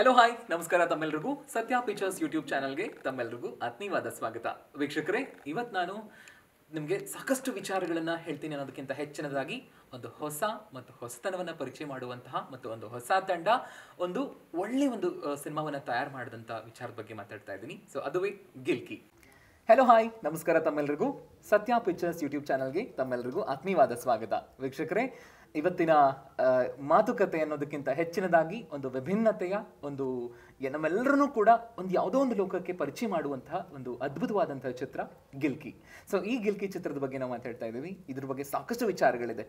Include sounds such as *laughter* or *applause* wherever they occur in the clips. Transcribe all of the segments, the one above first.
hello hi ನಮಸ್ಕಾರ ತಮ್ಮೆಲ್ರಿಗೂ ಸತ್ಯ pictures YouTube ಚಾನಲ್ಗೆ ತಮ್ಮೆಲ್ರಿಗೂ ಆತ್ಮೀಯವಾದ ಸ್ವಾಗತ ವೀಕ್ಷಕರೇ ಇವತ್ತು ನಾನು ನಿಮಗೆ ಸಾಕಷ್ಟು ವಿಚಾರಗಳನ್ನು ಹೇಳ್ತೀನಿ ಅನ್ನೋದಕ್ಕಿಂತ ಹೆಚ್ಚಿನದಾಗಿ ಒಂದು ಹೊಸ ಮತ್ತು ಹೊಸತನವನ್ನು ಪರಿಚಯ ಮಾಡುವಂತಹ ಮತ್ತು ಒಂದು ಹೊಸ ತಂಡ ಒಂದು ಒಳ್ಳೆ ಒಂದು ಸಿನಿಮಾವನ್ನು ತಯಾರು ಮಾಡಿದಂಥ ವಿಚಾರದ ಬಗ್ಗೆ ಮಾತಾಡ್ತಾ ಇದ್ದೀನಿ ಸೊ ಅದುವೇ ಗಿಲ್ಕಿ ಹಲೋ ಹಾಯ್ ನಮಸ್ಕಾರ ತಮ್ಮೆಲ್ರಿಗೂ ಸತ್ಯ ಪಿಕ್ಚರ್ಸ್ ಯೂಟ್ಯೂಬ್ ಚಾನಲ್ಗೆ ತಮ್ಮೆಲ್ರಿಗೂ ಆತ್ಮೀಯವಾದ ಸ್ವಾಗತ ವೀಕ್ಷಕರೇ ಇವತ್ತಿನ ಮಾತುಕತೆ ಅನ್ನೋದಕ್ಕಿಂತ ಹೆಚ್ಚಿನದಾಗಿ ಒಂದು ವಿಭಿನ್ನತೆಯ ಒಂದು ನಮ್ಮೆಲ್ಲರನ್ನೂ ಕೂಡ ಒಂದು ಯಾವುದೋ ಒಂದು ಲೋಕಕ್ಕೆ ಪರಿಚಯ ಮಾಡುವಂತಹ ಒಂದು ಅದ್ಭುತವಾದಂತಹ ಚಿತ್ರ ಗಿಲ್ಕಿ ಸೊ ಈ ಗಿಲ್ಕಿ ಚಿತ್ರದ ಬಗ್ಗೆ ನಾವು ಮಾತಾಡ್ತಾ ಇದ್ದೀವಿ ಇದ್ರ ಬಗ್ಗೆ ಸಾಕಷ್ಟು ವಿಚಾರಗಳಿದೆ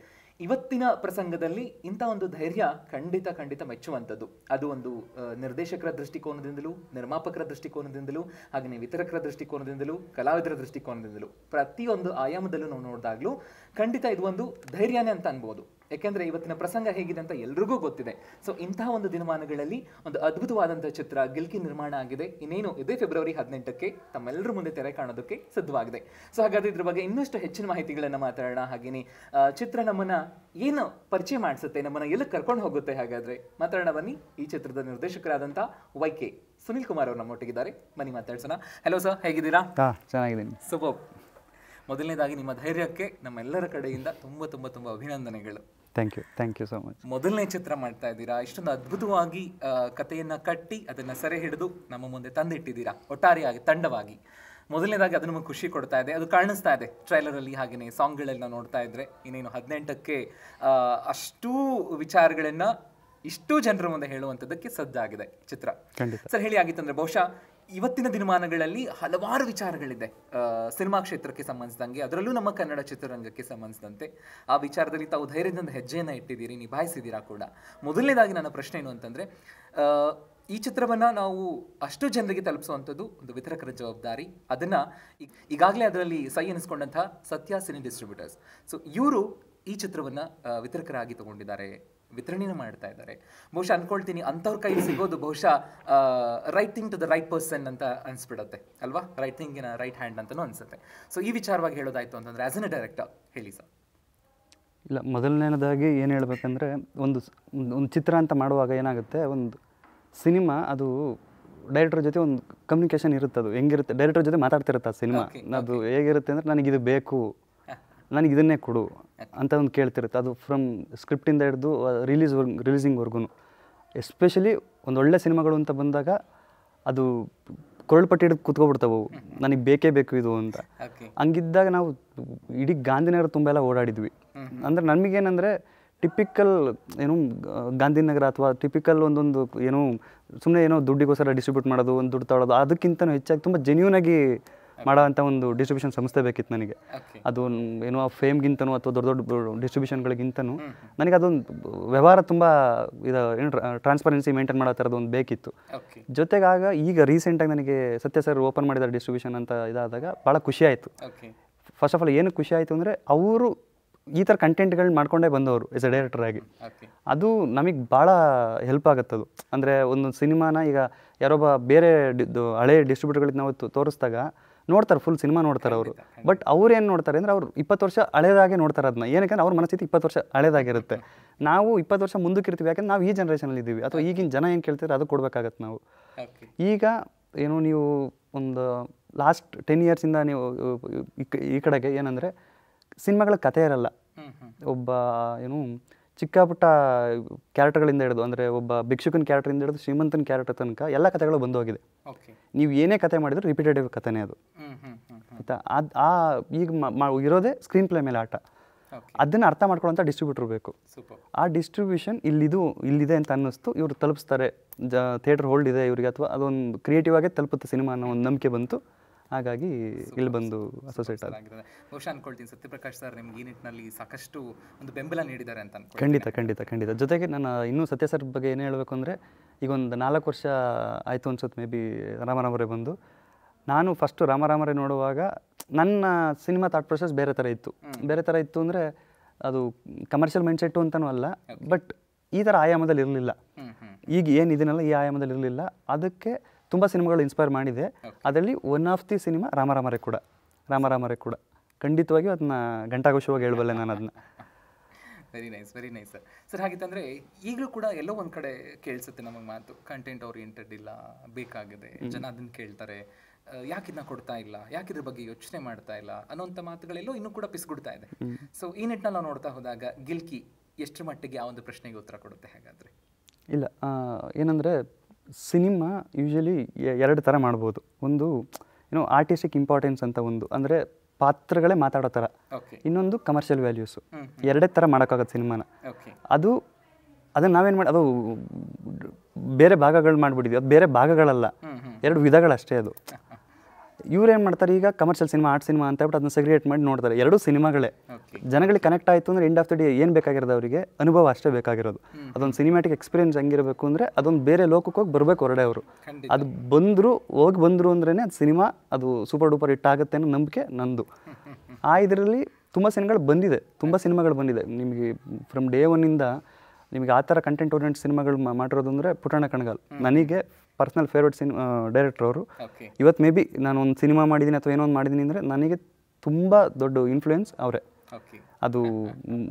ಇವತ್ತಿನ ಪ್ರಸಂಗದಲ್ಲಿ ಇಂಥ ಒಂದು ಧೈರ್ಯ ಖಂಡಿತ ಖಂಡಿತ ಮೆಚ್ಚುವಂಥದ್ದು ಅದು ಒಂದು ನಿರ್ದೇಶಕರ ದೃಷ್ಟಿಕೋನದಿಂದಲೂ ನಿರ್ಮಾಪಕರ ದೃಷ್ಟಿಕೋನದಿಂದಲೂ ಹಾಗೆ ವಿತರಕರ ದೃಷ್ಟಿಕೋನದಿಂದಲೂ ಕಲಾವಿದರ ದೃಷ್ಟಿಕೋನದಿಂದಲೂ ಪ್ರತಿಯೊಂದು ಆಯಾಮದಲ್ಲೂ ನಾವು ನೋಡಿದಾಗಲೂ ಖಂಡಿತ ಇದು ಒಂದು ಧೈರ್ಯನೇ ಅಂತ ಅನ್ಬೋದು ಯಾಕೆಂದ್ರೆ ಇವತ್ತಿನ ಪ್ರಸಂಗ ಹೇಗಿದೆ ಅಂತ ಎಲ್ರಿಗೂ ಗೊತ್ತಿದೆ ಸೊ ಇಂತಹ ಒಂದು ದಿನಮಾನಗಳಲ್ಲಿ ಒಂದು ಅದ್ಭುತವಾದಂತಹ ಚಿತ್ರ ಗಿಲ್ಕಿ ನಿರ್ಮಾಣ ಆಗಿದೆ ಇನ್ನೇನು ಇದೇ ಫೆಬ್ರವರಿ ಹದಿನೆಂಟಕ್ಕೆ ತಮ್ಮೆಲ್ಲರ ಮುಂದೆ ತೆರೆ ಕಾಣೋದಕ್ಕೆ ಸಿದ್ಧವಾಗಿದೆ ಸೊ ಹಾಗಾದ್ರೆ ಇದ್ರ ಬಗ್ಗೆ ಇನ್ನಷ್ಟು ಹೆಚ್ಚಿನ ಮಾಹಿತಿಗಳನ್ನು ಮಾತಾಡೋಣ ಹಾಗೇನೆ ಚಿತ್ರ ನಮ್ಮನ್ನ ಏನು ಪರಿಚಯ ಮಾಡಿಸುತ್ತೆ ನಮ್ಮನ್ನ ಎಲ್ಲ ಕರ್ಕೊಂಡು ಹೋಗುತ್ತೆ ಹಾಗಾದ್ರೆ ಮಾತಾಡೋಣ ಬನ್ನಿ ಈ ಚಿತ್ರದ ನಿರ್ದೇಶಕರಾದಂತಹ ವೈ ಕೆ ಸುನಿಲ್ ಕುಮಾರ್ ಅವರು ನಮ್ಮೊಟ್ಟಿಗಿದ್ದಾರೆ ಬನ್ನಿ ಮಾತಾಡ್ಸೋಣ ಹಲೋ ಸರ್ ಹೇಗಿದ್ದೀರಾ ಚೆನ್ನಾಗಿದ್ದೀನಿ ಸೂಪರ್ ಮೊದಲನೇದಾಗಿ ನಿಮ್ಮ ಧೈರ್ಯಕ್ಕೆ ನಮ್ಮೆಲ್ಲರ ಕಡೆಯಿಂದ ತುಂಬ ತುಂಬ ತುಂಬ ಅಭಿನಂದನೆಗಳು thank you thank you so much ಮೊದಲನೇ ಚಿತ್ರ ಮಾಡ್ತಾ ಇದ್ದೀರಾ ಇಷ್ಟೊಂದು ಅದ್ಭುತವಾಗಿ ಕಥೆಯನ್ನು ಕಟ್ಟಿ ಅದನ್ನು ಸೆರೆ ಹಿಡಿದು ನಮ್ಮ ಮುಂದೆ ತಂದಿಟ್ಟಿದ್ದೀರಾ ಒಟ್ಟಾರೆಯಾಗಿ ತಂಡವಾಗಿ ಮೊದಲನೇದಾಗಿ ಅದು ನಮಗೆ ಖುಷಿ ಕೊಡ್ತಾ ಇದೆ ಅದು ಕಾಣಿಸ್ತಾ ಇದೆ ಟ್ರೈಲರಲ್ಲಿ ಹಾಗೆಯೇ ಸಾಂಗ್ಗಳೆಲ್ಲ ನೋಡ್ತಾ ಇದ್ರೆ ಇನ್ನೇನು ಹದಿನೆಂಟಕ್ಕೆ ಅಷ್ಟೂ ವಿಚಾರಗಳನ್ನು ಇಷ್ಟು ಜನರ ಮುಂದೆ ಹೇಳುವಂಥದ್ದಕ್ಕೆ ಸಜ್ಜಾಗಿದೆ ಚಿತ್ರ ಸರ್ ಹೇಳಿ ಆಗಿತ್ತಂದ್ರೆ ಬಹುಶಃ ಇವತ್ತಿನ ದಿನಮಾನಗಳಲ್ಲಿ ಹಲವಾರು ವಿಚಾರಗಳಿದೆ ಸಿನಿಮಾ ಕ್ಷೇತ್ರಕ್ಕೆ ಸಂಬಂಧಿಸಿದಂಗೆ ಅದರಲ್ಲೂ ನಮ್ಮ ಕನ್ನಡ ಚಿತ್ರರಂಗಕ್ಕೆ ಸಂಬಂಧಿಸಿದಂತೆ ಆ ವಿಚಾರದಲ್ಲಿ ತಾವು ಧೈರ್ಯದಿಂದ ಹೆಜ್ಜೆಯನ್ನು ಇಟ್ಟಿದ್ದೀರಿ ನಿಭಾಯಿಸಿದ್ದೀರಾ ಕೂಡ ಮೊದಲನೇದಾಗಿ ನನ್ನ ಪ್ರಶ್ನೆ ಏನು ಅಂತಂದರೆ ಈ ಚಿತ್ರವನ್ನು ನಾವು ಅಷ್ಟು ಜನರಿಗೆ ತಲುಪಿಸುವಂಥದ್ದು ಒಂದು ವಿತರಕರ ಜವಾಬ್ದಾರಿ ಅದನ್ನು ಈಗಾಗಲೇ ಅದರಲ್ಲಿ ಸೈ ಎನಿಸ್ಕೊಂಡಂತಹ ಸತ್ಯ ಸಿನಿ ಡಿಸ್ಟ್ರಿಬ್ಯೂಟರ್ಸ್ ಸೊ ಇವರು ಈ ಚಿತ್ರವನ್ನು ವಿತರಕರಾಗಿ ತಗೊಂಡಿದ್ದಾರೆ ವಿತರಣೆ ಮಾಡ್ತಾ ಇದ್ದಾರೆ ಬಹುಶಃ ಅಂದ್ಕೊಳ್ತೀನಿ ಅಂಥವ್ರ ಕೈ ಸಿಗೋದು ಬಹುಶಃ right thing to the right person ಅಂತ ಅನ್ಸ್ಬಿಡತ್ತೆ ಅಲ್ವಾ ರೈಟ್ ಥಿಂಗಿನ ರೈಟ್ ಹ್ಯಾಂಡ್ ಅಂತಲೂ ಅನಿಸುತ್ತೆ ಸೊ ಈ ವಿಚಾರವಾಗಿ ಹೇಳೋದಾಯಿತು ಅಂತಂದರೆ ಆ್ಯಸ್ ಎ ಅ ಡೈರೆಕ್ಟರ್ ಹೇಳಿ ಸರ್ ಇಲ್ಲ ಮೊದಲನೇದಾಗಿ ಏನು ಹೇಳಬೇಕಂದ್ರೆ ಒಂದು ಒಂದು ಚಿತ್ರ ಅಂತ ಮಾಡುವಾಗ ಏನಾಗುತ್ತೆ ಒಂದು ಸಿನಿಮಾ ಅದು ಡೈರೆಕ್ಟರ್ ಜೊತೆ ಒಂದು ಕಮ್ಯುನಿಕೇಷನ್ ಇರುತ್ತೆ ಅದು ಹೆಂಗಿರುತ್ತೆ ಡೈರೆಕ್ಟರ್ ಜೊತೆ ಮಾತಾಡ್ತಿರುತ್ತೆ ಆ ಸಿನಿಮಾ ಅದು ಹೇಗಿರುತ್ತೆ ಅಂದರೆ ನನಗಿದು ಬೇಕು ನನಗೆ ಇದನ್ನೇ ಕೊಡು ಅಂತ ಒಂದು ಕೇಳ್ತಿರುತ್ತೆ ಅದು ಫ್ರಮ್ ಸ್ಕ್ರಿಪ್ಟಿಂದ ಹಿಡಿದು ರಿಲೀಸ್ ರಿಲೀಸಿಂಗ್ವರೆಗೂ ಎಸ್ಪೆಷಲಿ ಒಂದು ಒಳ್ಳೆ ಸಿನಿಮಾಗಳು ಅಂತ ಬಂದಾಗ ಅದು ಕೊರಳು ಹಿಡಿದು ಕುತ್ಕೊಬಿಡ್ತಾವೆ ನನಗೆ ಬೇಕೇ ಬೇಕು ಇದು ಅಂತ ಹಂಗಿದ್ದಾಗ ನಾವು ಇಡೀ ಗಾಂಧಿನಗರ ತುಂಬ ಎಲ್ಲ ಓಡಾಡಿದ್ವಿ ಅಂದರೆ ನಮಗೇನಂದರೆ ಟಿಪಿಕಲ್ ಏನು ಗಾಂಧಿನಗರ ಅಥವಾ ಟಿಪಿಕಲ್ ಒಂದೊಂದು ಏನು ಸುಮ್ಮನೆ ಏನೋ ದುಡ್ಡಿಗೋಸ್ಕರ ಡಿಸ್ಟ್ರಿಬ್ಯೂಟ್ ಮಾಡೋದು ಒಂದು ದುಡ್ಡು ತೊಗೊಳೋದು ಅದಕ್ಕಿಂತ ಹೆಚ್ಚಾಗಿ ತುಂಬ ಜೆನ್ಯೂನಾಗಿ ಮಾಡೋವಂಥ ಒಂದು ಡಿಸ್ಟ್ರಿಬ್ಯೂಷನ್ ಸಂಸ್ಥೆ ಬೇಕಿತ್ತು ನನಗೆ ಅದು ಏನೋ ಫೇಮ್ಗಿಂತನೂ ಅಥವಾ ದೊಡ್ಡ ದೊಡ್ಡ ಡಿಸ್ಟ್ರಿಬ್ಯೂಷನ್ಗಳಿಗಿಂತನೂ ನನಗೆ ಅದೊಂದು ವ್ಯವಹಾರ ತುಂಬ ಇದು ಏನು ಟ್ರಾನ್ಸ್ಪರೆನ್ಸಿ ಮೇಂಟೈನ್ ಮಾಡೋ ಥರದ್ದು ಒಂದು ಬೇಕಿತ್ತು ಜೊತೆಗೆ ಆಗ ಈಗ ರೀಸೆಂಟಾಗಿ ನನಗೆ ಸತ್ಯ ಸರ್ ಓಪನ್ ಮಾಡಿದ್ದಾರೆ ಡಿಸ್ಟ್ರಿಬ್ಯೂಷನ್ ಅಂತ ಇದಾದಾಗ ಭಾಳ ಖುಷಿ ಆಯಿತು ಫಸ್ಟ್ ಆಫ್ ಆಲ್ ಏನು ಖುಷಿ ಆಯಿತು ಅಂದರೆ ಅವರು ಈ ಥರ ಕಂಟೆಂಟ್ಗಳನ್ನ ಮಾಡ್ಕೊಂಡೇ ಬಂದವರು ಎಸ್ ಎ ಡೈರೆಕ್ಟರ್ ಆಗಿ ಅದು ನಮಗೆ ಭಾಳ ಹೆಲ್ಪ್ ಆಗುತ್ತೆ ಅದು ಅಂದರೆ ಒಂದು ಸಿನಿಮಾನ ಈಗ ಯಾರೊಬ್ಬ ಬೇರೆ ಹಳೆ ಡಿಸ್ಟ್ರಿಬ್ಯೂಟರ್ಗಳಿಗೆ ನಾವು ತೋರಿಸಿದಾಗ ನೋಡ್ತಾರೆ ಫುಲ್ ಸಿನಿಮಾ ನೋಡ್ತಾರೆ ಅವರು ಬಟ್ ಅವ್ರು ಏನು ನೋಡ್ತಾರೆ ಅಂದರೆ ಅವ್ರು ಇಪ್ಪತ್ತು ವರ್ಷ ಹಳೇದಾಗೆ ನೋಡ್ತಾರೆ ಅದನ್ನ ಏನಕ್ಕೆ ಅವ್ರ ಮನಸ್ಥಿತಿ ಇಪ್ಪತ್ತು ವರ್ಷ ಹಳೆದಾಗಿರುತ್ತೆ ನಾವು ಇಪ್ಪತ್ತು ವರ್ಷ ಇರ್ತೀವಿ ಯಾಕಂದ್ರೆ ನಾವು ಈ ಜನ್ರೇಷನಲ್ಲಿ ಇದ್ದೀವಿ ಅಥವಾ ಈಗಿನ ಜನ ಏನು ಕೇಳ್ತಿದ್ರೆ ಅದು ಕೊಡಬೇಕಾಗತ್ತೆ ನಾವು ಈಗ ಏನು ನೀವು ಒಂದು ಲಾಸ್ಟ್ ಟೆನ್ ಇಯರ್ಸಿಂದ ನೀವು ಈ ಕಡೆಗೆ ಏನಂದರೆ ಸಿನಿಮಾಗಳ ಕಥೆ ಇರಲ್ಲ ಒಬ್ಬ ಏನು ಚಿಕ್ಕ ಪುಟ್ಟ ಕ್ಯಾರೆಕ್ಟರ್ಗಳಿಂದ ಹಿಡಿದು ಅಂದರೆ ಒಬ್ಬ ಭಿಕ್ಷುಕನ ಕ್ಯಾರೆಕ್ಟರಿಂದ ಹಿಡಿದು ಶ್ರೀಮಂತನ ಕ್ಯಾರೆಕ್ಟರ್ ತನಕ ಎಲ್ಲ ಕಥೆಗಳು ಬಂದು ಹೋಗಿದೆ ನೀವು ಏನೇ ಕತೆ ಮಾಡಿದ್ರು ರಿಪೀಟೆಡ್ ಕಥೆನೇ ಅದು ಆಯಿತಾ ಅದು ಆ ಈಗ ಇರೋದೇ ಸ್ಕ್ರೀನ್ ಪ್ಲೇ ಮೇಲೆ ಆಟ ಅದನ್ನು ಅರ್ಥ ಮಾಡ್ಕೊಳ್ಳೋಂಥ ಡಿಸ್ಟ್ರಿಬ್ಯೂಟರ್ ಬೇಕು ಆ ಡಿಸ್ಟ್ರಿಬ್ಯೂಷನ್ ಇಲ್ಲಿದು ಇಲ್ಲಿದೆ ಅಂತ ಅನ್ನಿಸ್ತು ಇವರು ತಲುಪಿಸ್ತಾರೆ ಜ ಥಿಯೇಟ್ರ್ ಹೋಲ್ಡ್ ಇದೆ ಇವರಿಗೆ ಅಥವಾ ಅದೊಂದು ಕ್ರಿಯೇಟಿವ್ ಆಗೇ ತಲುಪುತ್ತೆ ಸಿನಿಮಾ ಅನ್ನೋ ಒಂದು ನಂಬಿಕೆ ಬಂತು ಹಾಗಾಗಿ ಇಲ್ಲಿ ಬಂದು ಅಸೋಸಿಯೇಟ್ ಆಗಿದೆ ಬಹುಶಃ ಅನ್ಕೊಳ್ತೀನಿ ಸತ್ಯಪ್ರಕಾಶ್ ಸರ್ ನಿಮ್ಗೆ ಈ ನಿಟ್ಟಿನಲ್ಲಿ ಸಾಕಷ್ಟು ಒಂದು ಬೆಂಬಲ ನೀಡಿದ್ದಾರೆ ಅಂತ ಖಂಡಿತ ಖಂಡಿತ ಖಂಡಿತ ಜೊತೆಗೆ ನಾನು ಇನ್ನೂ ಸತ್ಯ ಸರ್ ಬಗ್ಗೆ ಏನು ಹೇಳಬೇಕು ಅಂದರೆ ಈಗ ಒಂದು ನಾಲ್ಕು ವರ್ಷ ಆಯಿತು ಅನ್ಸುತ್ತೆ ಮೇ ಬಿ ರಾಮರಾಮರೇ ಬಂದು ನಾನು ಫಸ್ಟು ರಾಮರಾಮರೇ ನೋಡುವಾಗ ನನ್ನ ಸಿನಿಮಾ ಥಾಟ್ ಪ್ರೊಸೆಸ್ ಬೇರೆ ಥರ ಇತ್ತು ಬೇರೆ ಥರ ಇತ್ತು ಅಂದರೆ ಅದು ಕಮರ್ಷಿಯಲ್ ಮೈಂಡ್ಸೆಟ್ಟು ಅಂತಲೂ ಅಲ್ಲ ಬಟ್ ಈ ಥರ ಆಯಾಮದಲ್ಲಿ ಇರಲಿಲ್ಲ ಈಗ ಏನಿದೆನಲ್ಲ ಈ ಆಯಾಮದಲ್ಲಿ ಇರಲಿಲ್ಲ ಅದಕ್ಕೆ ತುಂಬ ಸಿನಿಮಾಗಳು ಇನ್ಸ್ಪೈರ್ ಮಾಡಿದೆ ಅದರಲ್ಲಿ one of the cinema Rama Rama Re ಕೂಡ ರಾಮರಾಮರೇ ಕೂಡ ಖಂಡಿತವಾಗಿಯೂ ಅದನ್ನ ಗಂಟಾಘೋಷವಾಗಿ ಹೇಳಬಲ್ಲೆ ನಾನು ಅದನ್ನ very nice very nice sir sir ಹಾಗಿತ್ತಂದರೆ ಈಗಲೂ ಕೂಡ ಎಲ್ಲೋ ಒಂದು ಕಡೆ ಕೇಳಿಸುತ್ತೆ ನಮಗೆ ಮಾತು ಕಂಟೆಂಟ್ ಓರಿಯೆಂಟೆಡ್ ಇಲ್ಲ ಬೇಕಾಗಿದೆ ಜನ ಅದನ್ನು ಕೇಳ್ತಾರೆ ಯಾಕಿದ್ನ ಕೊಡ್ತಾ ಇಲ್ಲ ಯಾಕಿದ್ರ ಬಗ್ಗೆ ಯೋಚನೆ ಮಾಡ್ತಾ ಇಲ್ಲ ಅನ್ನೋಂಥ ಮಾತುಗಳೆಲ್ಲೋ ಇನ್ನೂ ಕೂಡ ಪಿಸ್ಗುಡ್ತಾ ಇದೆ ಸೊ ಈ ನಿಟ್ಟಿನಲ್ಲಿ ನಾವು ನೋಡ್ತಾ ಹೋದಾಗ ಗಿಲ್ಕಿ ಎಷ್ಟು ಮಟ್ಟಿಗೆ ಆ ಒಂದು ಪ್ರಶ್ನೆಗೆ ಉತ್ತರ ಕೊಡುತ್ತೆ ಹಾಗಾದರೆ ಇಲ್ಲ ಏನಂದರೆ ಸಿನಿಮಾ ಯೂಶಲಿ ಎರಡು ಥರ ಮಾಡ್ಬೋದು ಒಂದು ಏನೋ ಆರ್ಟಿಸ್ಟಿಕ್ ಇಂಪಾರ್ಟೆನ್ಸ್ ಅಂತ ಒಂದು ಅಂದರೆ ಪಾತ್ರಗಳೇ ಮಾತಾಡೋ ಥರ ಇನ್ನೊಂದು ಕಮರ್ಷಿಯಲ್ ವ್ಯಾಲ್ಯೂಸು ಎರಡೇ ಥರ ಮಾಡೋಕ್ಕಾಗತ್ತೆ ಸಿನಿಮಾನ ಅದು ಅದನ್ನು ನಾವೇನು ಮಾಡಿ ಅದು ಬೇರೆ ಭಾಗಗಳು ಮಾಡಿಬಿಟ್ಟಿದ್ವಿ ಅದು ಬೇರೆ ಭಾಗಗಳಲ್ಲ ಎರಡು ವಿಧಗಳಷ್ಟೇ ಅದು *laughs* ಇವ್ರು ಮಾಡ್ತಾರೆ ಈಗ ಕಮರ್ಷಿಯಲ್ ಸಿನಿಮಾ ಆರ್ಟ್ ಸಿನಿಮಾ ಅಂತ ಹೇಳ್ಬಿಟ್ಟು ಅದನ್ನ ಸೆಗ್ರಿಯೇಟ್ ಮಾಡಿ ನೋಡ್ತಾರೆ ಎರಡು ಸಿನಿಮಾಗಳೇ ಜನಗಳಿಗೆ ಕನೆಕ್ಟ್ ಆಯಿತು ಅಂದರೆ ಎಂಡ್ ಆಫ್ ದ ಡೇ ಏನು ಬೇಕಾಗಿರೋದು ಅವರಿಗೆ ಅನುಭವ ಅಷ್ಟೇ ಬೇಕಾಗಿರೋದು ಅದೊಂದು ಸಿನಿಮ್ಯಾಟಿಕ್ ಎಕ್ಸ್ಪೀರಿಯನ್ಸ್ ಹೆಂಗಿರಬೇಕು ಅಂದರೆ ಅದೊಂದು ಬೇರೆ ಲೋಕಕ್ಕೆ ಹೋಗಿ ಬರಬೇಕು ಹೊರಡೆ ಅವರು ಅದು ಬಂದರು ಹೋಗಿ ಬಂದರು ಅಂದ್ರೇ ಅದು ಸಿನಿಮಾ ಅದು ಸೂಪರ್ ಡೂಪರ್ ಹಿಟ್ ಆಗುತ್ತೆ ಅನ್ನೋ ನಂಬಿಕೆ ನಂದು *laughs* ಆ ಇದರಲ್ಲಿ ತುಂಬ ಸಿನಿಮಾಗಳು ಬಂದಿದೆ ತುಂಬ ಸಿನಿಮಾಗಳು ಬಂದಿದೆ ನಿಮಗೆ ಫ್ರಮ್ ಡೇ ಒನ್ನಿಂದ ನಿಮಗೆ ಆ ಥರ ಕಂಟೆಂಟ್ ಓರಿಯೆಂಟ್ ಸಿನಿಮಾಗಳು ಮಾಡಿರೋದು ಅಂದರೆ ಪುಟಾಣ ಕಣಗಾಲ್ ನನಗೆ ಪರ್ಸ್ನಲ್ ಫೇವ್ರೇಟ್ ಸಿನಿಮಾ ಡೈರೆಕ್ಟರ್ ಅವರು ಇವತ್ತು ಮೇ ಬಿ ನಾನು ಒಂದು ಸಿನಿಮಾ ಮಾಡಿದ್ದೀನಿ ಅಥವಾ ಏನೋ ಒಂದು ಮಾಡಿದ್ದೀನಿ ಅಂದರೆ ನನಗೆ ತುಂಬ ದೊಡ್ಡ ಇನ್ಫ್ಲುಯೆನ್ಸ್ ಅವರೇ ಅದು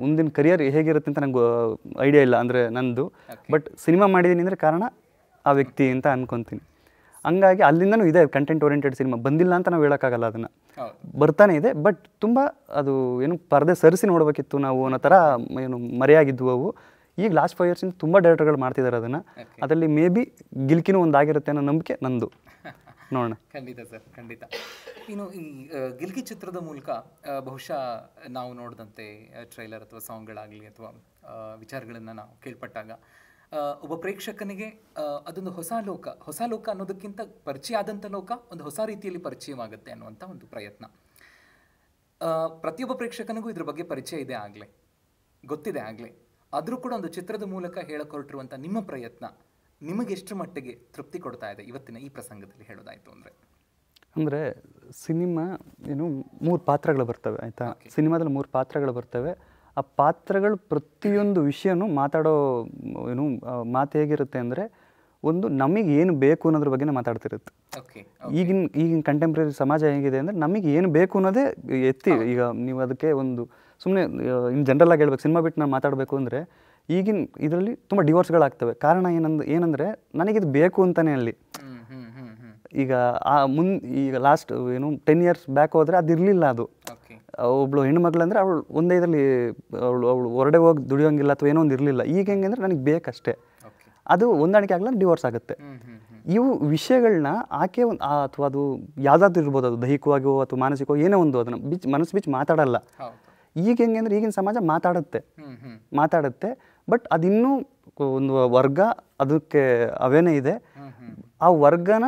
ಮುಂದಿನ ಕರಿಯರ್ ಹೇಗಿರುತ್ತೆ ಅಂತ ನಂಗೆ ಐಡಿಯಾ ಇಲ್ಲ ಅಂದರೆ ನಂದು ಬಟ್ ಸಿನಿಮಾ ಮಾಡಿದ್ದೀನಿ ಅಂದರೆ ಕಾರಣ ಆ ವ್ಯಕ್ತಿ ಅಂತ ಅನ್ಕೊತೀನಿ ಹಂಗಾಗಿ ಅಲ್ಲಿಂದನೂ ಇದೆ ಕಂಟೆಂಟ್ ಓರಿಯೆಂಟೆಡ್ ಸಿನಿಮಾ ಬಂದಿಲ್ಲ ಅಂತ ನಾವು ಹೇಳೋಕ್ಕಾಗಲ್ಲ ಅದನ್ನು ಬರ್ತಾನೆ ಇದೆ ಬಟ್ ತುಂಬ ಅದು ಏನು ಪರದೆ ಸರಿಸಿ ನೋಡಬೇಕಿತ್ತು ನಾವು ಅನ್ನೋ ಥರ ಏನು ಮರೆಯಾಗಿದ್ವು ಅವು ಈಗ ಲಾಸ್ಟ್ ಫೈವ್ ಇಯರ್ಸಿಂದ ತುಂಬ ಡೈರೆಕ್ಟರ್ಗಳು ಮಾಡ್ತಿದ್ದಾರೆ ಅದನ್ನು ಅದರಲ್ಲಿ ಮೇ ಬಿ ಗಿಲ್ಕಿನೂ ಒಂದಾಗಿರುತ್ತೆ ಅನ್ನೋ ನಂಬಿಕೆ ನಂದು *laughs* ನೋಡೋಣ ಖಂಡಿತ ಸರ್ ಖಂಡಿತ ಇನ್ನು ಈ ಗಿಲ್ಕಿ ಚಿತ್ರದ ಮೂಲಕ ಬಹುಶಃ ನಾವು ನೋಡಿದಂತೆ ಟ್ರೈಲರ್ ಅಥವಾ ಸಾಂಗ್ಗಳಾಗಲಿ ಅಥವಾ ವಿಚಾರಗಳನ್ನು ನಾವು ಕೇಳ್ಪಟ್ಟಾಗ ಒಬ್ಬ ಪ್ರೇಕ್ಷಕನಿಗೆ ಅದೊಂದು ಹೊಸ ಲೋಕ ಹೊಸ ಲೋಕ ಅನ್ನೋದಕ್ಕಿಂತ ಪರಿಚಯ ಆದಂಥ ಲೋಕ ಒಂದು ಹೊಸ ರೀತಿಯಲ್ಲಿ ಪರಿಚಯವಾಗುತ್ತೆ ಅನ್ನುವಂಥ ಒಂದು ಪ್ರಯತ್ನ ಪ್ರತಿಯೊಬ್ಬ ಪ್ರೇಕ್ಷಕನಿಗೂ ಇದ್ರ ಬಗ್ಗೆ ಪರಿಚಯ ಇದೆ ಆಗಲೇ ಗೊತ್ತಿದೆ ಆಗಲೇ ಆದರೂ ಕೂಡ ಒಂದು ಚಿತ್ರದ ಮೂಲಕ ಹೇಳಕೊರಟಿರುವಂಥ ನಿಮ್ಮ ಪ್ರಯತ್ನ ನಿಮಗೆಷ್ಟು ಮಟ್ಟಿಗೆ ತೃಪ್ತಿ ಕೊಡ್ತಾ ಇದೆ ಇವತ್ತಿನ ಈ ಪ್ರಸಂಗದಲ್ಲಿ ಹೇಳೋದಾಯಿತು ಅಂದರೆ ಅಂದರೆ ಸಿನಿಮಾ ಏನು ಮೂರು ಪಾತ್ರಗಳು ಬರ್ತವೆ ಆಯಿತಾ ಸಿನಿಮಾದಲ್ಲಿ ಮೂರು ಪಾತ್ರಗಳು ಬರ್ತವೆ ಆ ಪಾತ್ರಗಳು ಪ್ರತಿಯೊಂದು ವಿಷಯನೂ ಮಾತಾಡೋ ಏನು ಮಾತು ಹೇಗಿರುತ್ತೆ ಅಂದರೆ ಒಂದು ನಮಗೆ ಏನು ಬೇಕು ಅನ್ನೋದ್ರ ಬಗ್ಗೆನೇ ಮಾತಾಡ್ತಿರುತ್ತೆ ಈಗಿನ ಈಗಿನ ಕಂಟೆಂಪ್ರರಿ ಸಮಾಜ ಹೇಗಿದೆ ಅಂದರೆ ನಮಗೆ ಏನು ಬೇಕು ಅನ್ನೋದೇ ಎತ್ತಿ ಈಗ ನೀವು ಅದಕ್ಕೆ ಒಂದು ಸುಮ್ಮನೆ ಇನ್ ಆಗಿ ಹೇಳ್ಬೇಕು ಸಿನಿಮಾ ಬಿಟ್ಟು ನಾನು ಮಾತಾಡಬೇಕು ಅಂದರೆ ಈಗಿನ ಇದರಲ್ಲಿ ತುಂಬ ಡಿವೋರ್ಸ್ಗಳಾಗ್ತವೆ ಕಾರಣ ಏನಂದ್ ಏನಂದರೆ ಇದು ಬೇಕು ಅಂತಲೇ ಅಲ್ಲಿ ಈಗ ಆ ಮುನ್ ಈಗ ಲಾಸ್ಟ್ ಏನು ಟೆನ್ ಇಯರ್ಸ್ ಬ್ಯಾಕ್ ಹೋದರೆ ಅದು ಇರಲಿಲ್ಲ ಅದು ಒಬ್ಳು ಹೆಣ್ಣುಮಗಳಂದ್ರೆ ಅವಳು ಒಂದೇ ಇದರಲ್ಲಿ ಅವಳು ಅವಳು ಹೊರಡೆ ಹೋಗಿ ದುಡಿಯೋಂಗಿಲ್ಲ ಅಥವಾ ಏನೋ ಒಂದು ಇರಲಿಲ್ಲ ಈಗ ಹೆಂಗೆ ಅಂದರೆ ನನಗೆ ಬೇಕಷ್ಟೇ ಅದು ಹೊಂದಾಣಿಕೆ ಆಗಲ್ಲ ಡಿವೋರ್ಸ್ ಆಗುತ್ತೆ ಇವು ವಿಷಯಗಳನ್ನ ಆಕೆ ಒಂದು ಅಥವಾ ಅದು ಯಾವುದಾದ್ರು ಇರ್ಬೋದು ಅದು ದೈಹಿಕವಾಗಿಯೋ ಅಥವಾ ಮಾನಸಿಕವೋ ಏನೋ ಒಂದು ಅದನ್ನು ಬಿಚ್ ಮನಸ್ಸು ಬಿಚ್ಚಿ ಮಾತಾಡಲ್ಲ ಈಗ ಹೆಂಗೆ ಅಂದರೆ ಈಗಿನ ಸಮಾಜ ಮಾತಾಡುತ್ತೆ ಮಾತಾಡುತ್ತೆ ಬಟ್ ಅದಿನ್ನೂ ಒಂದು ವರ್ಗ ಅದಕ್ಕೆ ಅವೇನೇ ಇದೆ ಆ ವರ್ಗನ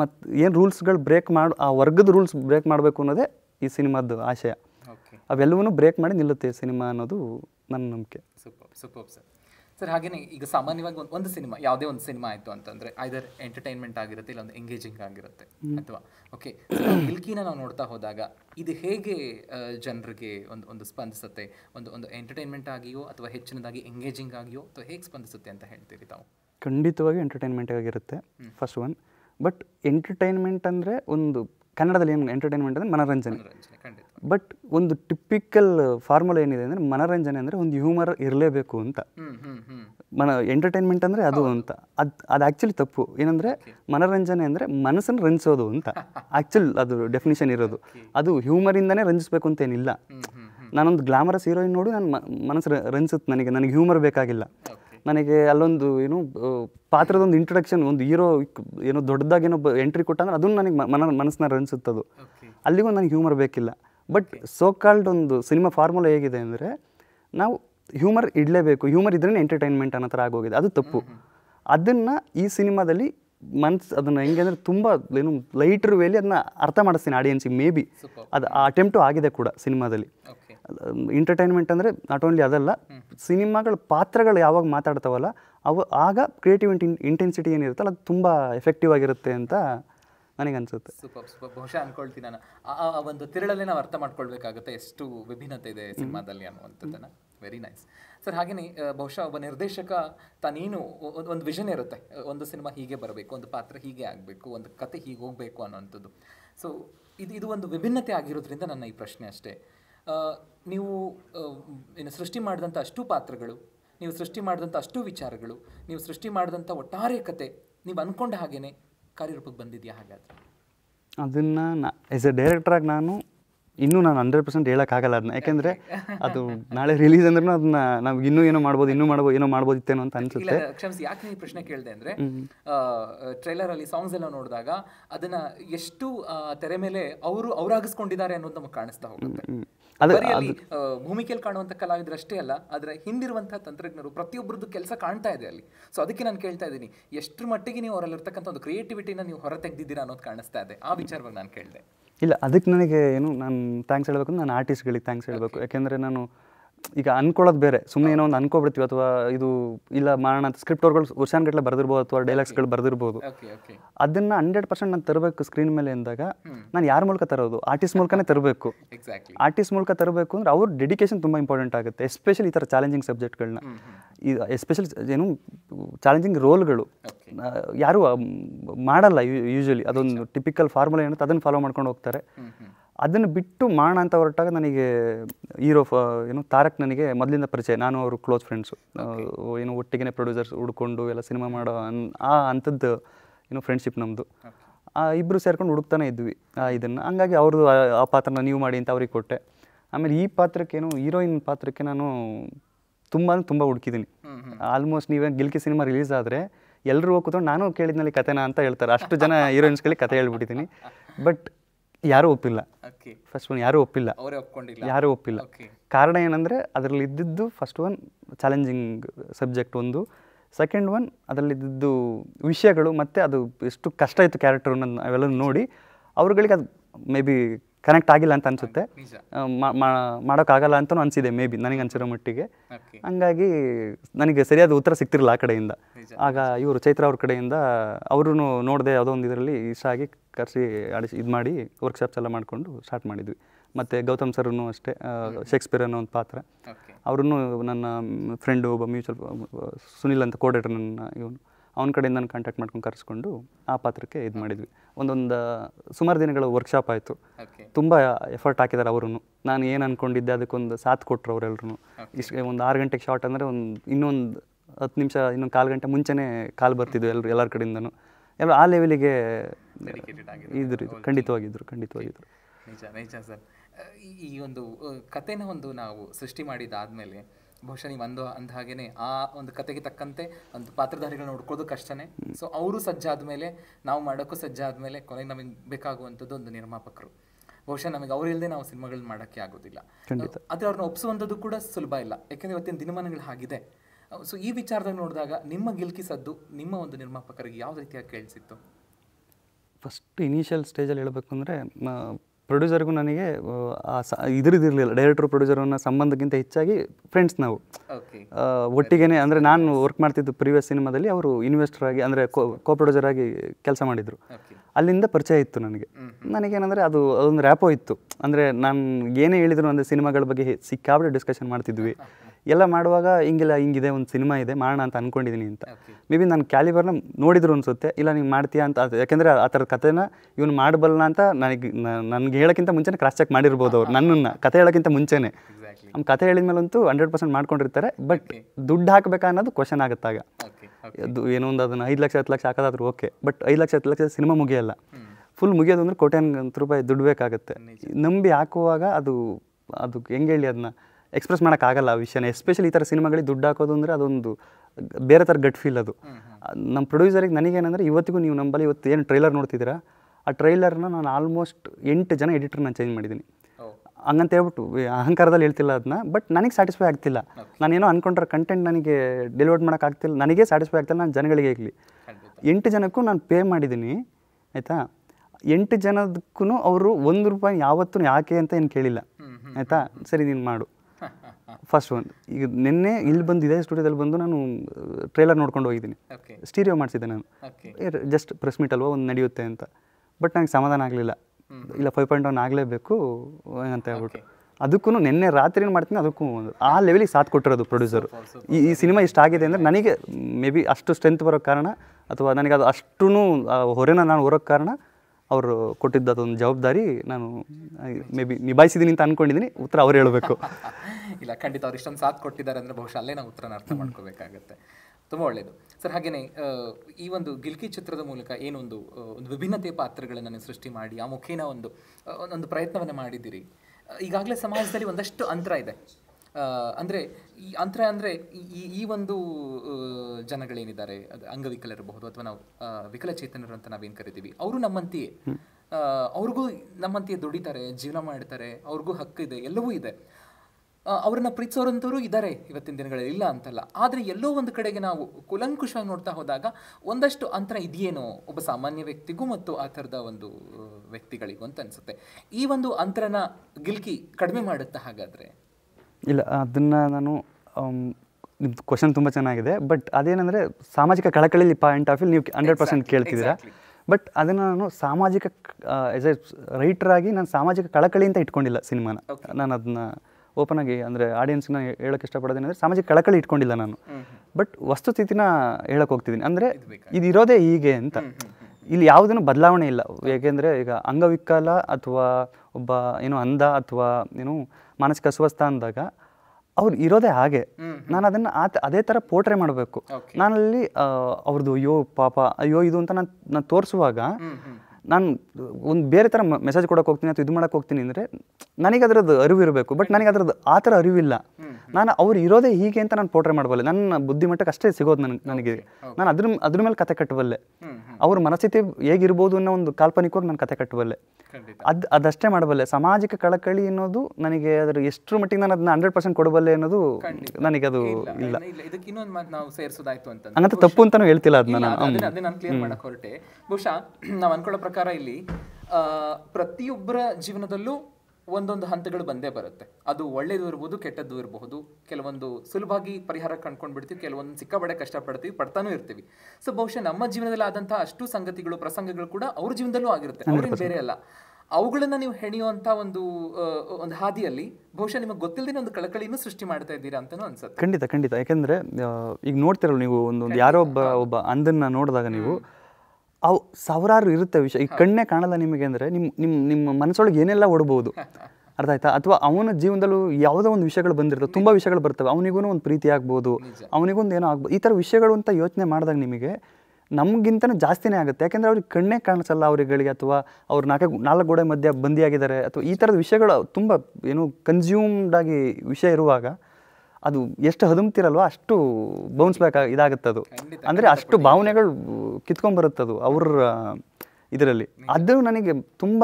ಮತ್ತು ಏನು ರೂಲ್ಸ್ಗಳು ಬ್ರೇಕ್ ಮಾಡಿ ಆ ವರ್ಗದ ರೂಲ್ಸ್ ಬ್ರೇಕ್ ಮಾಡಬೇಕು ಅನ್ನೋದೇ ಈ ಸಿನಿಮಾದ ಆಶಯ ಅವೆಲ್ಲವನ್ನೂ ಬ್ರೇಕ್ ಮಾಡಿ ನಿಲ್ಲುತ್ತೆ ಸಿನಿಮಾ ಅನ್ನೋದು ನನ್ನ ನಂಬಿಕೆ ಸೂಪರ್ ಸೂಪರ್ ಸರ್ ಸರ್ ಹಾಗೇನೆ ಈಗ ಸಾಮಾನ್ಯವಾಗಿ ಒಂದು ಒಂದು ಸಿನಿಮಾ ಯಾವುದೇ ಒಂದು ಸಿನಿಮಾ ಆಯಿತು ಅಂತಂದರೆ ಐದರ್ ಎಂಟರ್ಟೈನ್ಮೆಂಟ್ ಆಗಿರುತ್ತೆ ಇಲ್ಲೊಂದು ಎಂಗೇಜಿಂಗ್ ಆಗಿರುತ್ತೆ ಅಥವಾ ಓಕೆ ಮಿಲ್ಕಿನ ನಾವು ನೋಡ್ತಾ ಹೋದಾಗ ಇದು ಹೇಗೆ ಜನರಿಗೆ ಒಂದು ಒಂದು ಸ್ಪಂದಿಸುತ್ತೆ ಒಂದು ಒಂದು ಎಂಟರ್ಟೈನ್ಮೆಂಟ್ ಆಗಿಯೋ ಅಥವಾ ಹೆಚ್ಚಿನದಾಗಿ ಎಂಗೇಜಿಂಗ್ ಆಗಿಯೋ ಅಥವಾ ಹೇಗೆ ಸ್ಪಂದಿಸುತ್ತೆ ಅಂತ ಹೇಳ್ತೀರಿ ತಾವು ಖಂಡಿತವಾಗಿ ಎಂಟರ್ಟೈನ್ಮೆಂಟ್ ಆಗಿರುತ್ತೆ ಫಸ್ಟ್ ಒನ್ ಬಟ್ ಎಂಟರ್ಟೈನ್ಮೆಂಟ್ ಅಂದರೆ ಒಂದು ಕನ್ನಡದಲ್ಲಿ ಏನು ಎಂಟರ್ಟೈನ್ಮೆಂಟ್ ಅಂದರೆ ಮನೋರಂಜನೆ ಖಂಡಿತ ಬಟ್ ಒಂದು ಟಿಪಿಕಲ್ ಫಾರ್ಮುಲಾ ಏನಿದೆ ಅಂದರೆ ಮನೋರಂಜನೆ ಅಂದರೆ ಒಂದು ಹ್ಯೂಮರ್ ಇರಲೇಬೇಕು ಅಂತ ಮನ ಎಂಟರ್ಟೈನ್ಮೆಂಟ್ ಅಂದರೆ ಅದು ಅಂತ ಅದು ಅದು ಆ್ಯಕ್ಚುಲಿ ತಪ್ಪು ಏನಂದರೆ ಮನೋರಂಜನೆ ಅಂದರೆ ಮನಸ್ಸನ್ನು ರಂಜಿಸೋದು ಅಂತ ಆ್ಯಕ್ಚುಲ್ *laughs* ಅದು ಡೆಫಿನಿಷನ್ ಇರೋದು ಅದು ಹ್ಯೂಮರಿಂದನೇ ರಂಜಿಸ್ಬೇಕು ಅಂತೇನಿಲ್ಲ ನಾನೊಂದು ಗ್ಲಾಮರಸ್ ಹೀರೋಯಿನ್ ನೋಡಿ ನಾನು ಮನಸ್ಸು ರಂಜಿಸುತ್ತೆ ನನಗೆ ನನಗೆ ಹ್ಯೂಮರ್ ಬೇಕಾಗಿಲ್ಲ ನನಗೆ ಅಲ್ಲೊಂದು ಏನು ಪಾತ್ರದೊಂದು ಇಂಟ್ರೊಡಕ್ಷನ್ ಒಂದು ಹೀರೋ ಏನೋ ದೊಡ್ಡದಾಗೇನೋ ಎಂಟ್ರಿ ಕೊಟ್ಟ ಅಂದ್ರೆ ಅದನ್ನು ನನಗೆ ಮನ ಮನಸ್ಸನ್ನ ರಂಜಿಸುತ್ತದು ಅಲ್ಲಿಗೂ ನನಗೆ ಹ್ಯೂಮರ್ ಬೇಕಿಲ್ಲ ಬಟ್ ಸೋ ಕಾಲ್ಡ್ ಒಂದು ಸಿನಿಮಾ ಫಾರ್ಮುಲಾ ಹೇಗಿದೆ ಅಂದರೆ ನಾವು ಹ್ಯೂಮರ್ ಇಡಲೇಬೇಕು ಹ್ಯೂಮರ್ ಇದ್ರೇ ಎಂಟರ್ಟೈನ್ಮೆಂಟ್ ಅನ್ನೋ ಥರ ಆಗೋಗಿದೆ ಅದು ತಪ್ಪು ಅದನ್ನು ಈ ಸಿನಿಮಾದಲ್ಲಿ ಮನ್ಸ್ ಅದನ್ನು ಹೆಂಗೆ ಅಂದರೆ ತುಂಬ ಏನು ಲೈಟ್ರ್ ವೇಲಿ ಅದನ್ನ ಅರ್ಥ ಮಾಡಿಸ್ತೀನಿ ಆಡಿಯನ್ಸಿಗೆ ಮೇ ಬಿ ಅದು ಆ ಅಟೆಂಪ್ಟು ಆಗಿದೆ ಕೂಡ ಸಿನಿಮಾದಲ್ಲಿ ಎಂಟರ್ಟೈನ್ಮೆಂಟ್ ಅಂದರೆ ನಾಟ್ ಓನ್ಲಿ ಅದಲ್ಲ ಸಿನಿಮಾಗಳ ಪಾತ್ರಗಳು ಯಾವಾಗ ಮಾತಾಡ್ತಾವಲ್ಲ ಅವು ಆಗ ಕ್ರಿಯೇಟಿವ್ ಇಂಟೆನ್ಸಿಟಿ ಏನಿರುತ್ತಲ್ಲ ಅದು ತುಂಬ ಎಫೆಕ್ಟಿವ್ ಆಗಿರುತ್ತೆ ಅಂತ ನನಗೆ ಅನ್ಸುತ್ತೆ ಸೂಪರ್ ಸೂಪರ್ ಬಹುಶಃ ಅನ್ಕೊಳ್ತೀನಿ ನಾನು ಆ ಒಂದು ತಿರುಳಲ್ಲೇ ನಾವು ಅರ್ಥ ಮಾಡ್ಕೊಳ್ಬೇಕಾಗುತ್ತೆ ಎಷ್ಟು ವಿಭಿನ್ನತೆ ಇದೆ ಸಿನಿಮಾದಲ್ಲಿ ಅನ್ನುವಂಥದ್ದನ್ನು ವೆರಿ ನೈಸ್ ಸರ್ ಹಾಗೇನೇ ಬಹುಶಃ ಒಬ್ಬ ನಿರ್ದೇಶಕ ತಾನೇನು ಒಂದು ವಿಷನ್ ಇರುತ್ತೆ ಒಂದು ಸಿನಿಮಾ ಹೀಗೆ ಬರಬೇಕು ಒಂದು ಪಾತ್ರ ಹೀಗೆ ಆಗಬೇಕು ಒಂದು ಕತೆ ಹೀಗೆ ಹೋಗಬೇಕು ಅನ್ನೋವಂಥದ್ದು ಸೊ ಇದು ಇದು ಒಂದು ವಿಭಿನ್ನತೆ ಆಗಿರೋದ್ರಿಂದ ನನ್ನ ಈ ಪ್ರಶ್ನೆ ಅಷ್ಟೇ ನೀವು ಏನು ಸೃಷ್ಟಿ ಮಾಡಿದಂಥ ಅಷ್ಟು ಪಾತ್ರಗಳು ನೀವು ಸೃಷ್ಟಿ ಮಾಡಿದಂಥ ಅಷ್ಟು ವಿಚಾರಗಳು ನೀವು ಸೃಷ್ಟಿ ಮಾಡಿದಂಥ ಒಟ್ಟಾರೆ ಕತೆ ನೀವು ಅಂದ್ಕೊಂಡ ಹಾಗೇನೆ ಕಾರ್ಯರೂಪಕ್ಕೆ ಬಂದಿದೆಯಾ ಹಾಗಾದರೆ ಅದನ್ನ ನಾ ಆ್ಯಸ್ ಎ ಡೈರೆಕ್ಟ್ರಾಗಿ ನಾನು ಇನ್ನೂ ನಾನು ಹಂಡ್ರೆಡ್ ಪರ್ಸೆಂಟ್ ಹೇಳೋಕ್ಕಾಗಲ್ಲ ಅದನ್ನ ಯಾಕೆಂದರೆ ಅದು ನಾಳೆ ರಿಲೀಸ್ ಅಂದ್ರೂ ಅದನ್ನ ನಾವು ಇನ್ನೂ ಏನೋ ಮಾಡ್ಬೋದು ಇನ್ನೂ ಮಾಡ್ಬೋದು ಏನೋ ಮಾಡ್ಬೋದಿತ್ತೇನೋ ಅಂತ ಅನ್ಸುತ್ತೆ ಕ್ಷಮಿಸಿ ಯಾಕೆ ನೀವು ಪ್ರಶ್ನೆ ಕೇಳಿದೆ ಟ್ರೈಲರ್ ಅಲ್ಲಿ ಸಾಂಗ್ಸ್ ಎಲ್ಲ ನೋಡಿದಾಗ ಅದನ್ನ ಎಷ್ಟು ತೆರೆ ಮೇಲೆ ಅವರು ಅವರಾಗಿಸ್ಕೊಂಡಿದ್ದಾರೆ ಅನ್ನೋದು ನಮಗೆ ಕಾಣಿಸ್ತಾ ಹೋಗುತ್ತೆ ಭೂಮಿಕೆಯಲ್ಲಿ ಕಾಣುವಂಥ ಕಲಾವಿದರು ಅಷ್ಟೇ ಅಲ್ಲ ಅದರ ಹಿಂದಿರುವಂತಹ ತಂತ್ರಜ್ಞರು ಪ್ರತಿಯೊಬ್ಬರದ್ದು ಕೆಲಸ ಕಾಣ್ತಾ ಇದೆ ಅಲ್ಲಿ ಸೊ ಅದಕ್ಕೆ ನಾನು ಕೇಳ್ತಾ ಇದ್ದೀನಿ ಎಷ್ಟರ ಮಟ್ಟಿಗೆ ನೀವು ಅವರಲ್ಲಿರ್ತಕ್ಕಂಥ ಒಂದು ಕ್ರಿಯೇಟಿವಿಟಿನ ನೀವು ಹೊರ ಅನ್ನೋದು ಕಾಣಿಸ್ತಾ ಇದೆ ಆ ವಿಚಾರವಾಗಿ ನಾನು ಕೇಳಿದೆ ಇಲ್ಲ ಅದಕ್ಕೆ ನನಗೆ ಏನು ನಾನು ಥ್ಯಾಂಕ್ಸ್ ಹೇಳಬೇಕು ನಾನು ಆರ್ಟಿಸ್ಟ್ಗಳಿಗೆ ಥ್ಯಾಂಕ್ಸ್ ಹೇಳಬೇಕು ಯಾಕೆಂದರೆ ನಾನು ಈಗ ಅನ್ಕೊಳ್ಳೋದು ಬೇರೆ ಸುಮ್ಮನೆ ಏನೋ ಒಂದು ಅನ್ಕೊಬಿಡ್ತೀವಿ ಅಥವಾ ಇದು ಇಲ್ಲ ಮಾಡೋಣ ಅಂತ ಸ್ಕ್ರಿಪ್ಟ್ ಅವ್ರುಗಳು ಗಟ್ಟಲೆ ಬರೆದಿರ್ಬೋದು ಅಥವಾ ಡೈಲಾಗ್ಸ್ಗಳು ಬರೆದಿರ್ಬೋದು ಅದನ್ನು ಹಂಡ್ರೆಡ್ ಪರ್ಸೆಂಟ್ ನಾನು ತರಬೇಕು ಸ್ಕ್ರೀನ್ ಮೇಲೆ ಅಂದಾಗ ನಾನು ಯಾರ ಮೂಲಕ ತರೋದು ಆರ್ಟಿಸ್ಟ್ ಮೂಲಕನೇ ತರಬೇಕು ಆರ್ಟಿಸ್ಟ್ ಮೂಲಕ ತರಬೇಕು ಅಂದ್ರೆ ಅವ್ರ ಡೆಡಿಕೇಶನ್ ತುಂಬ ಇಂಪಾರ್ಟೆಂಟ್ ಆಗುತ್ತೆ ಎಸ್ಪೆಷಲಿ ಈ ಥರ ಚಾಲೆಂಜಿಂಗ್ ಸಬ್ಜೆಕ್ಟ್ಗಳನ್ನ ಈ ಎಸ್ಪೆಷಲಿ ಏನು ಚಾಲೆಂಜಿಂಗ್ ರೋಲ್ಗಳು ಯಾರು ಮಾಡಲ್ಲ ಯೂಶಲಿ ಅದೊಂದು ಟಿಪಿಕಲ್ ಫಾರ್ಮುಲಾ ಏನೋ ಅದನ್ನು ಫಾಲೋ ಮಾಡ್ಕೊಂಡು ಹೋಗ್ತಾರೆ ಅದನ್ನು ಬಿಟ್ಟು ಮಾಡೋಣ ಅಂತ ಹೊರಟಾಗ ನನಗೆ ಹೀರೋ ಏನು ತಾರಕ್ ನನಗೆ ಮೊದಲಿಂದ ಪರಿಚಯ ನಾನು ಅವರು ಕ್ಲೋಸ್ ಫ್ರೆಂಡ್ಸು ಏನು ಒಟ್ಟಿಗೆ ಪ್ರೊಡ್ಯೂಸರ್ಸ್ ಹುಡ್ಕೊಂಡು ಎಲ್ಲ ಸಿನಿಮಾ ಮಾಡೋ ಅನ್ ಆ ಅಂಥದ್ದು ಏನು ಫ್ರೆಂಡ್ಶಿಪ್ ನಮ್ಮದು ಆ ಇಬ್ಬರು ಸೇರ್ಕೊಂಡು ಹುಡುಕ್ತಾನೆ ಇದ್ವಿ ಇದನ್ನು ಹಂಗಾಗಿ ಅವ್ರದ್ದು ಆ ಪಾತ್ರನ ನೀವು ಮಾಡಿ ಅಂತ ಅವ್ರಿಗೆ ಕೊಟ್ಟೆ ಆಮೇಲೆ ಈ ಪಾತ್ರಕ್ಕೇನು ಹೀರೋಯಿನ್ ಪಾತ್ರಕ್ಕೆ ನಾನು ತುಂಬ ತುಂಬ ಹುಡುಕಿದ್ದೀನಿ ಆಲ್ಮೋಸ್ಟ್ ನೀವೇ ಗಿಲ್ಕಿ ಸಿನಿಮಾ ರಿಲೀಸ್ ಆದರೆ ಎಲ್ಲರೂ ಹೋಗ್ಕೊಂಡು ನಾನು ಕೇಳಿದ್ನಲ್ಲಿ ಕಥೆನಾ ಅಂತ ಹೇಳ್ತಾರೆ ಅಷ್ಟು ಜನ ಹೀರೋಯಿನ್ಸ್ಗಳಿಗೆ ಕತೆ ಹೇಳ್ಬಿಟ್ಟಿದ್ದೀನಿ ಬಟ್ ಯಾರೂ ಒಪ್ಪಿಲ್ಲ ಫಸ್ಟ್ ಒನ್ ಯಾರೂ ಒಪ್ಪಿಲ್ಲ ಯಾರೂ ಒಪ್ಪಿಲ್ಲ ಕಾರಣ ಏನಂದ್ರೆ ಅದರಲ್ಲಿ ಇದ್ದಿದ್ದು ಫಸ್ಟ್ ಒನ್ ಚಾಲೆಂಜಿಂಗ್ ಸಬ್ಜೆಕ್ಟ್ ಒಂದು ಸೆಕೆಂಡ್ ಒನ್ ಅದರಲ್ಲಿ ಇದ್ದಿದ್ದು ವಿಷಯಗಳು ಮತ್ತೆ ಅದು ಎಷ್ಟು ಕಷ್ಟ ಇತ್ತು ಕ್ಯಾರೆಕ್ಟರ್ ಅವೆಲ್ಲ ನೋಡಿ ಅವ್ರಗಳಿಗೆ ಅದು ಮೇ ಬಿ ಕನೆಕ್ಟ್ ಆಗಿಲ್ಲ ಅಂತ ಅನಿಸುತ್ತೆ ಮಾಡೋಕ್ಕಾಗಲ್ಲ ಅಂತ ಅನಿಸಿದೆ ಮೇ ಬಿ ನನಗೆ ಅನ್ಸಿರೋ ಮಟ್ಟಿಗೆ ಹಂಗಾಗಿ ನನಗೆ ಸರಿಯಾದ ಉತ್ತರ ಸಿಗ್ತಿರಲಿಲ್ಲ ಆ ಕಡೆಯಿಂದ ಆಗ ಇವರು ಚೈತ್ರ ಅವ್ರ ಕಡೆಯಿಂದ ಅವರು ನೋಡದೆ ಯಾವುದೋ ಒಂದು ಇದರಲ್ಲಿ ಇಷ್ಟ ಆಗಿ ಕರೆಸಿ ಆಡಿಸಿ ಇದು ಮಾಡಿ ವರ್ಕ್ಶಾಪ್ಸ್ ಎಲ್ಲ ಮಾಡಿಕೊಂಡು ಸ್ಟಾರ್ಟ್ ಮಾಡಿದ್ವಿ ಮತ್ತು ಗೌತಮ್ ಸರ್ನು ಅಷ್ಟೇ ಶೇಕ್ಸ್ಪಿಯರ್ ಅನ್ನೋ ಒಂದು ಪಾತ್ರ ಅವ್ರೂ ನನ್ನ ಫ್ರೆಂಡು ಒಬ್ಬ ಮ್ಯೂಚುವಲ್ ಸುನಿಲ್ ಅಂತ ಕೋಡೇಟರ್ ನನ್ನ ಇವನು ಅವನ ಕಡೆಯಿಂದ ನಾನು ಕಾಂಟ್ಯಾಕ್ಟ್ ಮಾಡ್ಕೊಂಡು ಕರೆಸ್ಕೊಂಡು ಆ ಪಾತ್ರಕ್ಕೆ ಇದು ಮಾಡಿದ್ವಿ ಒಂದೊಂದು ಸುಮಾರು ದಿನಗಳ ವರ್ಕ್ಶಾಪ್ ಆಯಿತು ತುಂಬ ಎಫರ್ಟ್ ಹಾಕಿದ್ದಾರೆ ಅವರು ನಾನು ಏನು ಅಂದ್ಕೊಂಡಿದ್ದೆ ಅದಕ್ಕೊಂದು ಸಾಥ್ ಕೊಟ್ಟರು ಅವರೆಲ್ಲರೂ ಇಷ್ಟು ಒಂದು ಆರು ಗಂಟೆಗೆ ಶಾರ್ಟ್ ಅಂದರೆ ಒಂದು ಇನ್ನೊಂದು ಹತ್ತು ನಿಮಿಷ ಇನ್ನೊಂದು ಕಾಲು ಗಂಟೆ ಮುಂಚೆನೇ ಕಾಲು ಬರ್ತಿದ್ವಿ ಎಲ್ಲರೂ ಎಲ್ಲರ ಕಡೆಯಿಂದನೂ ಎಲ್ಲ ಆ ಲೆವೆಲಿಗೆ ಖಂಡಿತವಾಗಿದ್ರು ಖಂಡಿತವಾಗಿದ್ರು ನಿಜ ನಿಜ ಸರ್ ಈ ಒಂದು ಕಥೆನ ಒಂದು ನಾವು ಸೃಷ್ಟಿ ಮಾಡಿದಾದ್ಮೇಲೆ ಬಹುಶಃ ನೀವು ಅಂದ ಹಾಗೇನೆ ಆ ಒಂದು ಕತೆಗೆ ತಕ್ಕಂತೆ ಒಂದು ಪಾತ್ರಧಾರಿಗಳನ್ನ ನೋಡ್ಕೋದು ಕಷ್ಟನೇ ಸೊ ಅವರು ಸಜ್ಜಾದ್ಮೇಲೆ ನಾವು ಮಾಡೋಕ್ಕೂ ಸಜ್ಜಾದ್ಮೇಲೆ ಕೊನೆಗೆ ನಮಗೆ ಬೇಕಾಗುವಂಥದ್ದು ಒಂದು ನಿರ್ಮಾಪಕರು ಬಹುಶಃ ನಮಗೆ ಅವರಿಲ್ಲದೆ ನಾವು ಸಿನಿಮಾಗಳನ್ನ ಮಾಡೋಕ್ಕೆ ಆಗೋದಿಲ್ಲ ಆದರೆ ಅವ್ರನ್ನ ಒಪ್ಪಿಸುವಂಥದ್ದು ಕೂಡ ಸುಲಭ ಇಲ್ಲ ಯಾಕೆಂದರೆ ಇವತ್ತಿನ ದಿನಮಾನಗಳು ಆಗಿದೆ ಸೊ ಈ ವಿಚಾರದಾಗ ನೋಡಿದಾಗ ನಿಮ್ಮ ಗಿಲ್ಕಿಸದ್ದು ನಿಮ್ಮ ಒಂದು ನಿರ್ಮಾಪಕರಿಗೆ ಯಾವ ರೀತಿಯಾಗಿ ಕೇಳಿಸಿತ್ತು ಫಸ್ಟ್ ಇನಿಷಿಯಲ್ ಸ್ಟೇಜಲ್ಲಿ ಹೇಳಬೇಕು ಅಂದರೆ ಪ್ರೊಡ್ಯೂಸರ್ಗೂ ನನಗೆ ಆ ಸ ಡೈರೆಕ್ಟ್ರ್ ಪ್ರೊಡ್ಯೂಸರ್ ಪ್ರೊಡ್ಯೂಸರ್ನ ಸಂಬಂಧಕ್ಕಿಂತ ಹೆಚ್ಚಾಗಿ ಫ್ರೆಂಡ್ಸ್ ನಾವು ಒಟ್ಟಿಗೆ ಅಂದರೆ ನಾನು ವರ್ಕ್ ಮಾಡ್ತಿದ್ದು ಪ್ರೀವಿಯಸ್ ಸಿನಿಮಾದಲ್ಲಿ ಅವರು ಇನ್ವೆಸ್ಟರ್ ಆಗಿ ಅಂದರೆ ಕೋ ಪ್ರೊಡ್ಯೂಸರ್ ಆಗಿ ಕೆಲಸ ಮಾಡಿದರು ಅಲ್ಲಿಂದ ಪರಿಚಯ ಇತ್ತು ನನಗೆ ನನಗೇನಂದರೆ ಅದು ಅದೊಂದು ರ್ಯಾಪೋ ಇತ್ತು ಅಂದರೆ ನಾನು ಏನೇ ಹೇಳಿದ್ರು ಅಂದರೆ ಸಿನಿಮಾಗಳ ಬಗ್ಗೆ ಸಿಕ್ಕಾಬಿಟ್ಟು ಡಿಸ್ಕಷನ್ ಮಾಡ್ತಿದ್ವಿ ಎಲ್ಲ ಮಾಡುವಾಗ ಹಿಂಗಿಲ್ಲ ಹಿಂಗಿದೆ ಒಂದು ಸಿನಿಮಾ ಇದೆ ಮಾಡೋಣ ಅಂತ ಅಂದ್ಕೊಂಡಿದ್ದೀನಿ ಅಂತ ಮೇ ಬಿ ನಾನು ಕ್ಯಾಲಿಬರ್ನ ನೋಡಿದ್ರು ಅನಿಸುತ್ತೆ ಇಲ್ಲ ನೀವು ಮಾಡ್ತೀಯಾ ಅಂತ ಯಾಕೆಂದರೆ ಆ ಥರದ ಕಥೆನ ಇವನು ಮಾಡಬಲ್ಲ ಅಂತ ನನಗೆ ನನಗೆ ಹೇಳೋಕ್ಕಿಂತ ಮುಂಚೆನೇ ಕ್ರಾಸ್ ಚೆಕ್ ಮಾಡಿರ್ಬೋದು ಅವ್ರು ನನ್ನನ್ನು ಕಥೆ ಹೇಳೋಕ್ಕಿಂತ ಮುಂಚೆನೇ ನಮ್ಮ ಕತೆ ಹೇಳಿದ ಮೇಲಂತೂ ಹಂಡ್ರೆಡ್ ಪರ್ಸೆಂಟ್ ಮಾಡ್ಕೊಂಡಿರ್ತಾರೆ ಬಟ್ ದುಡ್ಡು ಹಾಕಬೇಕಾ ಅನ್ನೋದು ಕ್ವಶನ್ ಆಗುತ್ತಾಗ ಅದು ಏನೋ ಒಂದು ಅದನ್ನು ಐದು ಲಕ್ಷ ಹತ್ತು ಲಕ್ಷ ಹಾಕೋದಾದ್ರೂ ಓಕೆ ಬಟ್ ಐದು ಲಕ್ಷ ಹತ್ತು ಲಕ್ಷ ಸಿನಿಮಾ ಮುಗಿಯಲ್ಲ ಫುಲ್ ಮುಗಿಯೋದು ಅಂದರೆ ಕೋಟ್ಯಾಂಗಂತ ರೂಪಾಯಿ ದುಡ್ಡು ಬೇಕಾಗುತ್ತೆ ನಂಬಿ ಹಾಕುವಾಗ ಅದು ಅದಕ್ಕೆ ಹೆಂಗೆ ಹೇಳಿ ಅದನ್ನ ಎಕ್ಸ್ಪ್ರೆಸ್ ಮಾಡೋಕ್ಕಾಗಲ್ಲ ಆ ವಿಷಯನ ಎಸ್ಪೆಷಲಿ ಈ ಥರ ಸಿನಿಮಾಗಳಿಗೆ ದುಡ್ಡು ಹಾಕೋದು ಅಂದರೆ ಅದೊಂದು ಬೇರೆ ಥರ ಗಟ್ ಫೀಲ್ ಅದು ನಮ್ಮ ಪ್ರೊಡ್ಯೂಸರಿಗೆ ನನಗೇನಂದರೆ ಇವತ್ತಿಗೂ ನೀವು ನಂಬಲ್ಲಿ ಇವತ್ತು ಏನು ಟ್ರೈಲರ್ ನೋಡ್ತಿದ್ದೀರಾ ಆ ಟ್ರೈಲರ್ನ ನಾನು ಆಲ್ಮೋಸ್ಟ್ ಎಂಟು ಜನ ಎಡಿಟರ್ನ ಚೇಂಜ್ ಮಾಡಿದ್ದೀನಿ ಹಂಗಂತ ಹೇಳ್ಬಿಟ್ಟು ಅಹಂಕಾರದಲ್ಲಿ ಹೇಳ್ತಿಲ್ಲ ಅದನ್ನ ಬಟ್ ನನಗೆ ಸ್ಯಾಟಿಸ್ಫೈ ಆಗ್ತಿಲ್ಲ ನಾನೇನೋ ಅನ್ಕೊಂಡ್ರೆ ಕಂಟೆಂಟ್ ನನಗೆ ಡೆಲಿವರ್ಡ್ ಮಾಡೋಕ್ಕಾಗ್ತಿಲ್ಲ ನನಗೆ ಸ್ಯಾಟಿಸ್ಫೈ ಆಗ್ತಿಲ್ಲ ನಾನು ಜನಗಳಿಗೆ ಆಗಲಿ ಎಂಟು ಜನಕ್ಕೂ ನಾನು ಪೇ ಮಾಡಿದ್ದೀನಿ ಆಯಿತಾ ಎಂಟು ಜನದಕ್ಕೂ ಅವರು ಒಂದು ರೂಪಾಯಿ ಯಾವತ್ತೂ ಯಾಕೆ ಅಂತ ಏನು ಕೇಳಿಲ್ಲ ಆಯಿತಾ ಸರಿ ನೀನು ಮಾಡು ಫಸ್ಟ್ ಒಂದು ಈಗ ನಿನ್ನೆ ಇಲ್ಲಿ ಬಂದಿದೆ ಸ್ಟುಡಿಯೋದಲ್ಲಿ ಬಂದು ನಾನು ಟ್ರೇಲರ್ ನೋಡ್ಕೊಂಡು ಹೋಗಿದ್ದೀನಿ ಸ್ಟೀರಿಯೋ ಮಾಡಿಸಿದ್ದೆ ನಾನು ಜಸ್ಟ್ ಪ್ರೆಸ್ ಮೀಟ್ ಅಲ್ವಾ ಒಂದು ನಡೆಯುತ್ತೆ ಅಂತ ಬಟ್ ನಂಗೆ ಸಮಾಧಾನ ಆಗಲಿಲ್ಲ ಇಲ್ಲ ಫೈವ್ ಪಾಯಿಂಟ್ ಒನ್ ಆಗಲೇಬೇಕು ಅಂತ ಹೇಳ್ಬಿಟ್ಟು ಅದಕ್ಕೂ ನಿನ್ನೆ ರಾತ್ರಿ ಏನು ಮಾಡ್ತೀನಿ ಅದಕ್ಕೂ ಒಂದು ಆ ಲೆವೆಲಿಗೆ ಸಾಥ್ ಕೊಟ್ಟಿರೋದು ಪ್ರೊಡ್ಯೂಸರು ಈ ಈ ಸಿನಿಮಾ ಇಷ್ಟ ಆಗಿದೆ ಅಂದರೆ ನನಗೆ ಮೇ ಬಿ ಅಷ್ಟು ಸ್ಟ್ರೆಂತ್ ಬರೋ ಕಾರಣ ಅಥವಾ ನನಗೆ ಅದು ಅಷ್ಟೂ ಹೊರೆನ ನಾನು ಹೊರೋಕ್ಕೆ ಕಾರಣ ಅವರು ಕೊಟ್ಟಿದ್ದ ಅದೊಂದು ಜವಾಬ್ದಾರಿ ನಾನು ಮೇ ಬಿ ನಿಭಾಯಿಸಿದ್ದೀನಿ ಅಂತ ಅಂದ್ಕೊಂಡಿದ್ದೀನಿ ಉತ್ತರ ಅವ್ರು ಹೇಳಬೇಕು *laughs* ಇಲ್ಲ ಖಂಡಿತ ಅವ್ರು ಇಷ್ಟೊಂದು ಸಾಥ್ ಕೊಟ್ಟಿದ್ದಾರೆ ಅಂದರೆ ಬಹುಶಃ ಅಲ್ಲೇ ನಾವು ಉತ್ತರನ ಅರ್ಥ ಮಾಡ್ಕೋಬೇಕಾಗತ್ತೆ ತುಂಬ ಒಳ್ಳೆಯದು ಸರ್ ಹಾಗೇನೆ ಈ ಒಂದು ಗಿಲ್ಕಿ ಚಿತ್ರದ ಮೂಲಕ ಏನೊಂದು ಒಂದು ವಿಭಿನ್ನತೆ ಪಾತ್ರಗಳನ್ನು ಸೃಷ್ಟಿ ಮಾಡಿ ಆ ಮುಖೇನ ಒಂದು ಒಂದು ಪ್ರಯತ್ನವನ್ನು ಮಾಡಿದ್ದೀರಿ ಈಗಾಗಲೇ ಸಮಾಜದಲ್ಲಿ ಒಂದಷ್ಟು ಅಂತರ ಇದೆ ಅಂದರೆ ಈ ಅಂತರ ಅಂದರೆ ಈ ಈ ಒಂದು ಜನಗಳೇನಿದ್ದಾರೆ ಅದು ಅಂಗವಿಕಲರಬಹುದು ಅಥವಾ ನಾವು ವಿಕಲಚೇತನರು ಅಂತ ನಾವೇನು ಕರಿತೀವಿ ಅವರು ನಮ್ಮಂತೆಯೇ ಅವ್ರಿಗೂ ನಮ್ಮಂತೆಯೇ ದುಡಿತಾರೆ ಜೀವನ ಮಾಡ್ತಾರೆ ಅವ್ರಿಗೂ ಹಕ್ಕು ಇದೆ ಎಲ್ಲವೂ ಇದೆ ಅವ್ರನ್ನ ಪ್ರೀತಿಸೋರಂಥವ್ರು ಇದ್ದಾರೆ ಇವತ್ತಿನ ದಿನಗಳಲ್ಲಿ ಇಲ್ಲ ಅಂತಲ್ಲ ಆದರೆ ಎಲ್ಲೋ ಒಂದು ಕಡೆಗೆ ನಾವು ಕುಲಂಕುಷವಾಗಿ ನೋಡ್ತಾ ಹೋದಾಗ ಒಂದಷ್ಟು ಅಂತರ ಇದೆಯೇನೋ ಒಬ್ಬ ಸಾಮಾನ್ಯ ವ್ಯಕ್ತಿಗೂ ಮತ್ತು ಆ ಥರದ ಒಂದು ವ್ಯಕ್ತಿಗಳಿಗೂ ಅಂತ ಅನಿಸುತ್ತೆ ಈ ಒಂದು ಅಂತರನ ಗಿಲ್ಕಿ ಕಡಿಮೆ ಮಾಡುತ್ತಾ ಹಾಗಾದರೆ ಇಲ್ಲ ಅದನ್ನು ನಾನು ನಿಮ್ಮದು ಕ್ವಶನ್ ತುಂಬ ಚೆನ್ನಾಗಿದೆ ಬಟ್ ಅದೇನೆಂದರೆ ಸಾಮಾಜಿಕ ಕಳಕಳಿಲಿ ಪಾಯಿಂಟ್ ಆಫ್ ಇಲ್ಲಿ ನೀವು ಹಂಡ್ರೆಡ್ ಪರ್ಸೆಂಟ್ ಕೇಳ್ತಿದ್ದೀರಾ ಬಟ್ ಅದನ್ನು ನಾನು ಸಾಮಾಜಿಕ ಎಸ್ ಎ ಆಗಿ ನಾನು ಸಾಮಾಜಿಕ ಕಳಕಳಿ ಅಂತ ಇಟ್ಕೊಂಡಿಲ್ಲ ಸಿನಿಮಾನ ನಾನು ಅದನ್ನ ಆಗಿ ಅಂದರೆ ಆಡಿಯನ್ಸ್ನ ಹೇಳೋಕ್ಕೆ ಇಷ್ಟಪಡೋದೇನೆಂದರೆ ಸಾಮಾಜಿಕ ಕಳಕಳಿ ಇಟ್ಕೊಂಡಿಲ್ಲ ನಾನು ಬಟ್ ವಸ್ತುಸ್ಥಿತಿನ ಹೇಳೋಕೆ ಹೋಗ್ತಿದ್ದೀನಿ ಅಂದರೆ ಇದು ಇರೋದೇ ಹೀಗೆ ಅಂತ ಇಲ್ಲಿ ಯಾವುದನ್ನು ಬದಲಾವಣೆ ಇಲ್ಲ ಏಕೆಂದರೆ ಈಗ ಅಂಗವಿಕಲ ಅಥವಾ ಒಬ್ಬ ಏನು ಅಂಧ ಅಥವಾ ಏನು ಮಾನಸಿಕ ಅಸ್ವಸ್ಥ ಅಂದಾಗ ಅವ್ರು ಇರೋದೇ ಹಾಗೆ ನಾನು ಅದನ್ನು ಆ ಅದೇ ಥರ ಪೋಟ್ರೆ ಮಾಡಬೇಕು ನಾನಲ್ಲಿ ಅವ್ರದ್ದು ಅಯ್ಯೋ ಪಾಪ ಅಯ್ಯೋ ಇದು ಅಂತ ನಾನು ನಾನು ತೋರಿಸುವಾಗ ನಾನು ಒಂದು ಬೇರೆ ಥರ ಮೆಸೇಜ್ ಕೊಡೋಕೆ ಹೋಗ್ತೀನಿ ಅಥವಾ ಇದು ಮಾಡೋಕೆ ಹೋಗ್ತೀನಿ ಅಂದರೆ ನನಗೆ ಅದರದ್ದು ಇರಬೇಕು ಬಟ್ ನನಗೆ ಅದರದ್ದು ಆ ಥರ ಅರಿವಿಲ್ಲ ನಾನು ಅವ್ರು ಇರೋದೇ ಹೀಗೆ ಅಂತ ನಾನು ಪೋಟ್ರೆ ಮಾಡಬಲ್ಲೆ ನನ್ನ ಬುದ್ಧಿಮಟ್ಟಕ್ಕೆ ಅಷ್ಟೇ ಸಿಗೋದು ನನಗೆ ನನಗೆ ನಾನು ಅದ್ರ ಅದ್ರ ಮೇಲೆ ಕತೆ ಕಟ್ಟಬಲ್ಲೆ ಅವ್ರ ಮನಸ್ಥಿತಿ ಹೇಗಿರ್ಬೋದು ಅನ್ನೋ ಒಂದು ಕಾಲ್ಪನಿಕವಾಗಿ ನಾನು ಕತೆ ಕಟ್ಟಬಲ್ಲೆ ಅದು ಅದಷ್ಟೇ ಮಾಡಬಲ್ಲೆ ಸಾಮಾಜಿಕ ಕಳಕಳಿ ಅನ್ನೋದು ನನಗೆ ಅದರ ಎಷ್ಟು ಮಟ್ಟಿಗೆ ನಾನು ಅದನ್ನ ಹಂಡ್ರೆಡ್ ಪರ್ಸೆಂಟ್ ಕೊಡಬಲ್ಲೆ ಅನ್ನೋದು ನನಗೆ ಅದು ಇಲ್ಲ ಇದಕ್ಕೆ ಇನ್ನೊಂದು ಮಾತು ನಾವು ಸೇರಿಸೋದಾಯ್ತು ಅಂತ ಹಂಗಂತ ತಪ್ಪು ಅಂತಾನೂ ಹೇಳ್ತಿಲ್ಲ ಅದನ್ನ ನಾನು ಅದನ್ನ ನಾನು ಕ್ಲಿಯರ್ ಮಾಡಕ್ಕೆ ಹೊರಟೆ ಬಹುಶಃ ನಾವು ಅನ್ಕೊಳ್ಳೋ ಪ್ರಕಾರ ಇಲ್ಲಿ ಪ್ರತಿಯೊಬ್ಬರ ಜೀವನದಲ್ಲೂ ಒಂದೊಂದು ಹಂತಗಳು ಬಂದೇ ಬರುತ್ತೆ ಅದು ಒಳ್ಳೇದು ಇರ್ಬೋದು ಕೆಟ್ಟದ್ದು ಇರಬಹುದು ಕೆಲವೊಂದು ಸುಲಭವಾಗಿ ಪರಿಹಾರ ಕಂಡ್ಕೊಂಡು ಬಿಡ್ತೀವಿ ಕೆಲವೊಂದು ಸಿಕ್ಕಾಬಡೆ ಕಷ್ಟಪಡ್ತೀವಿ ಪಡ್ತಾನೂ ಇರ್ತೀವಿ ಸೊ ಬಹುಶಃ ನಮ್ಮ ಜೀವನದಲ್ಲಿ ಆದಂತಹ ಅಷ್ಟು ಸಂಗತಿಗಳು ಪ್ರಸಂಗಗಳು ಕೂಡ ಅವ್ರ ಜೀವನದಲ್ಲೂ ಆಗಿರುತ್ತೆ ಅವ್ರಿಗೆ ಬೇರೆ ಅಲ್ಲ ಅವುಗಳನ್ನ ನೀವು ಹೆಣೆಯುವಂತ ಒಂದು ಒಂದು ಹಾದಿಯಲ್ಲಿ ಬಹುಶಃ ನಿಮಗೆ ಗೊತ್ತಿಲ್ಲದೆ ಒಂದು ಕಳಕಳಿಯನ್ನು ಸೃಷ್ಟಿ ಮಾಡ್ತಾ ಇದ್ದೀರಾ ಅಂತಾನು ಅನ್ಸುತ್ತೆ ಖಂಡಿತ ಖಂಡಿತ ಯಾಕಂದ್ರೆ ಈಗ ನೋಡ್ತಿರಲ್ಲ ನೀವು ಒಂದೊಂದು ಯಾರೋ ಒಬ್ಬ ಒಬ್ಬ ಅಂದನ್ನ ನೋಡಿದಾಗ ನೀವು ಅವು ಸಾವಿರಾರು ಇರುತ್ತೆ ವಿಷಯ ಈ ಕಣ್ಣೇ ಕಾಣಲ್ಲ ನಿಮಗೆ ಅಂದರೆ ನಿಮ್ಮ ನಿಮ್ಮ ನಿಮ್ಮ ಮನಸ್ಸೊಳಗೆ ಏನೆಲ್ಲ ಓಡ್ಬೋದು *laughs* ಅರ್ಥ ಆಯ್ತಾ ಅಥವಾ ಅವನ ಜೀವನದಲ್ಲೂ ಯಾವುದೋ ಒಂದು ವಿಷಯಗಳು ಬಂದಿರ್ತವೆ ತುಂಬ ವಿಷಯಗಳು ಬರ್ತವೆ ಅವನಿಗೂ ಒಂದು ಪ್ರೀತಿ ಆಗ್ಬೋದು ಅವನಿಗೊಂದು ಏನೋ ಆಗ್ಬೋದು ಈ ಥರ ವಿಷಯಗಳು ಅಂತ ಯೋಚನೆ ಮಾಡಿದಾಗ ನಿಮಗೆ ನಮಗಿಂತನೂ ಜಾಸ್ತಿನೇ ಆಗುತ್ತೆ ಯಾಕೆಂದರೆ ಅವ್ರಿಗೆ ಕಣ್ಣೇ ಕಾಣಿಸಲ್ಲ ಅವ್ರಿಗೆಗಳಿಗೆ ಅಥವಾ ಅವ್ರು ನಾಲ್ಕು ನಾಲ್ಕು ಗೋಡೆ ಮಧ್ಯೆ ಬಂದಿಯಾಗಿದ್ದಾರೆ ಅಥವಾ ಈ ಥರದ ವಿಷಯಗಳು ತುಂಬ ಏನು ಕನ್ಸ್ಯೂಮ್ಡ್ ಆಗಿ ವಿಷಯ ಇರುವಾಗ ಅದು ಎಷ್ಟು ಹದುಮ್ತಿರಲ್ವ ಅಷ್ಟು ಬೌನ್ಸ್ ಬ್ಯಾಕ್ ಇದಾಗುತ್ತದು ಅಂದರೆ ಅಷ್ಟು ಭಾವನೆಗಳು ಕಿತ್ಕೊಂಡ್ಬರುತ್ತದು ಅವ್ರ ಇದರಲ್ಲಿ ಅದು ನನಗೆ ತುಂಬ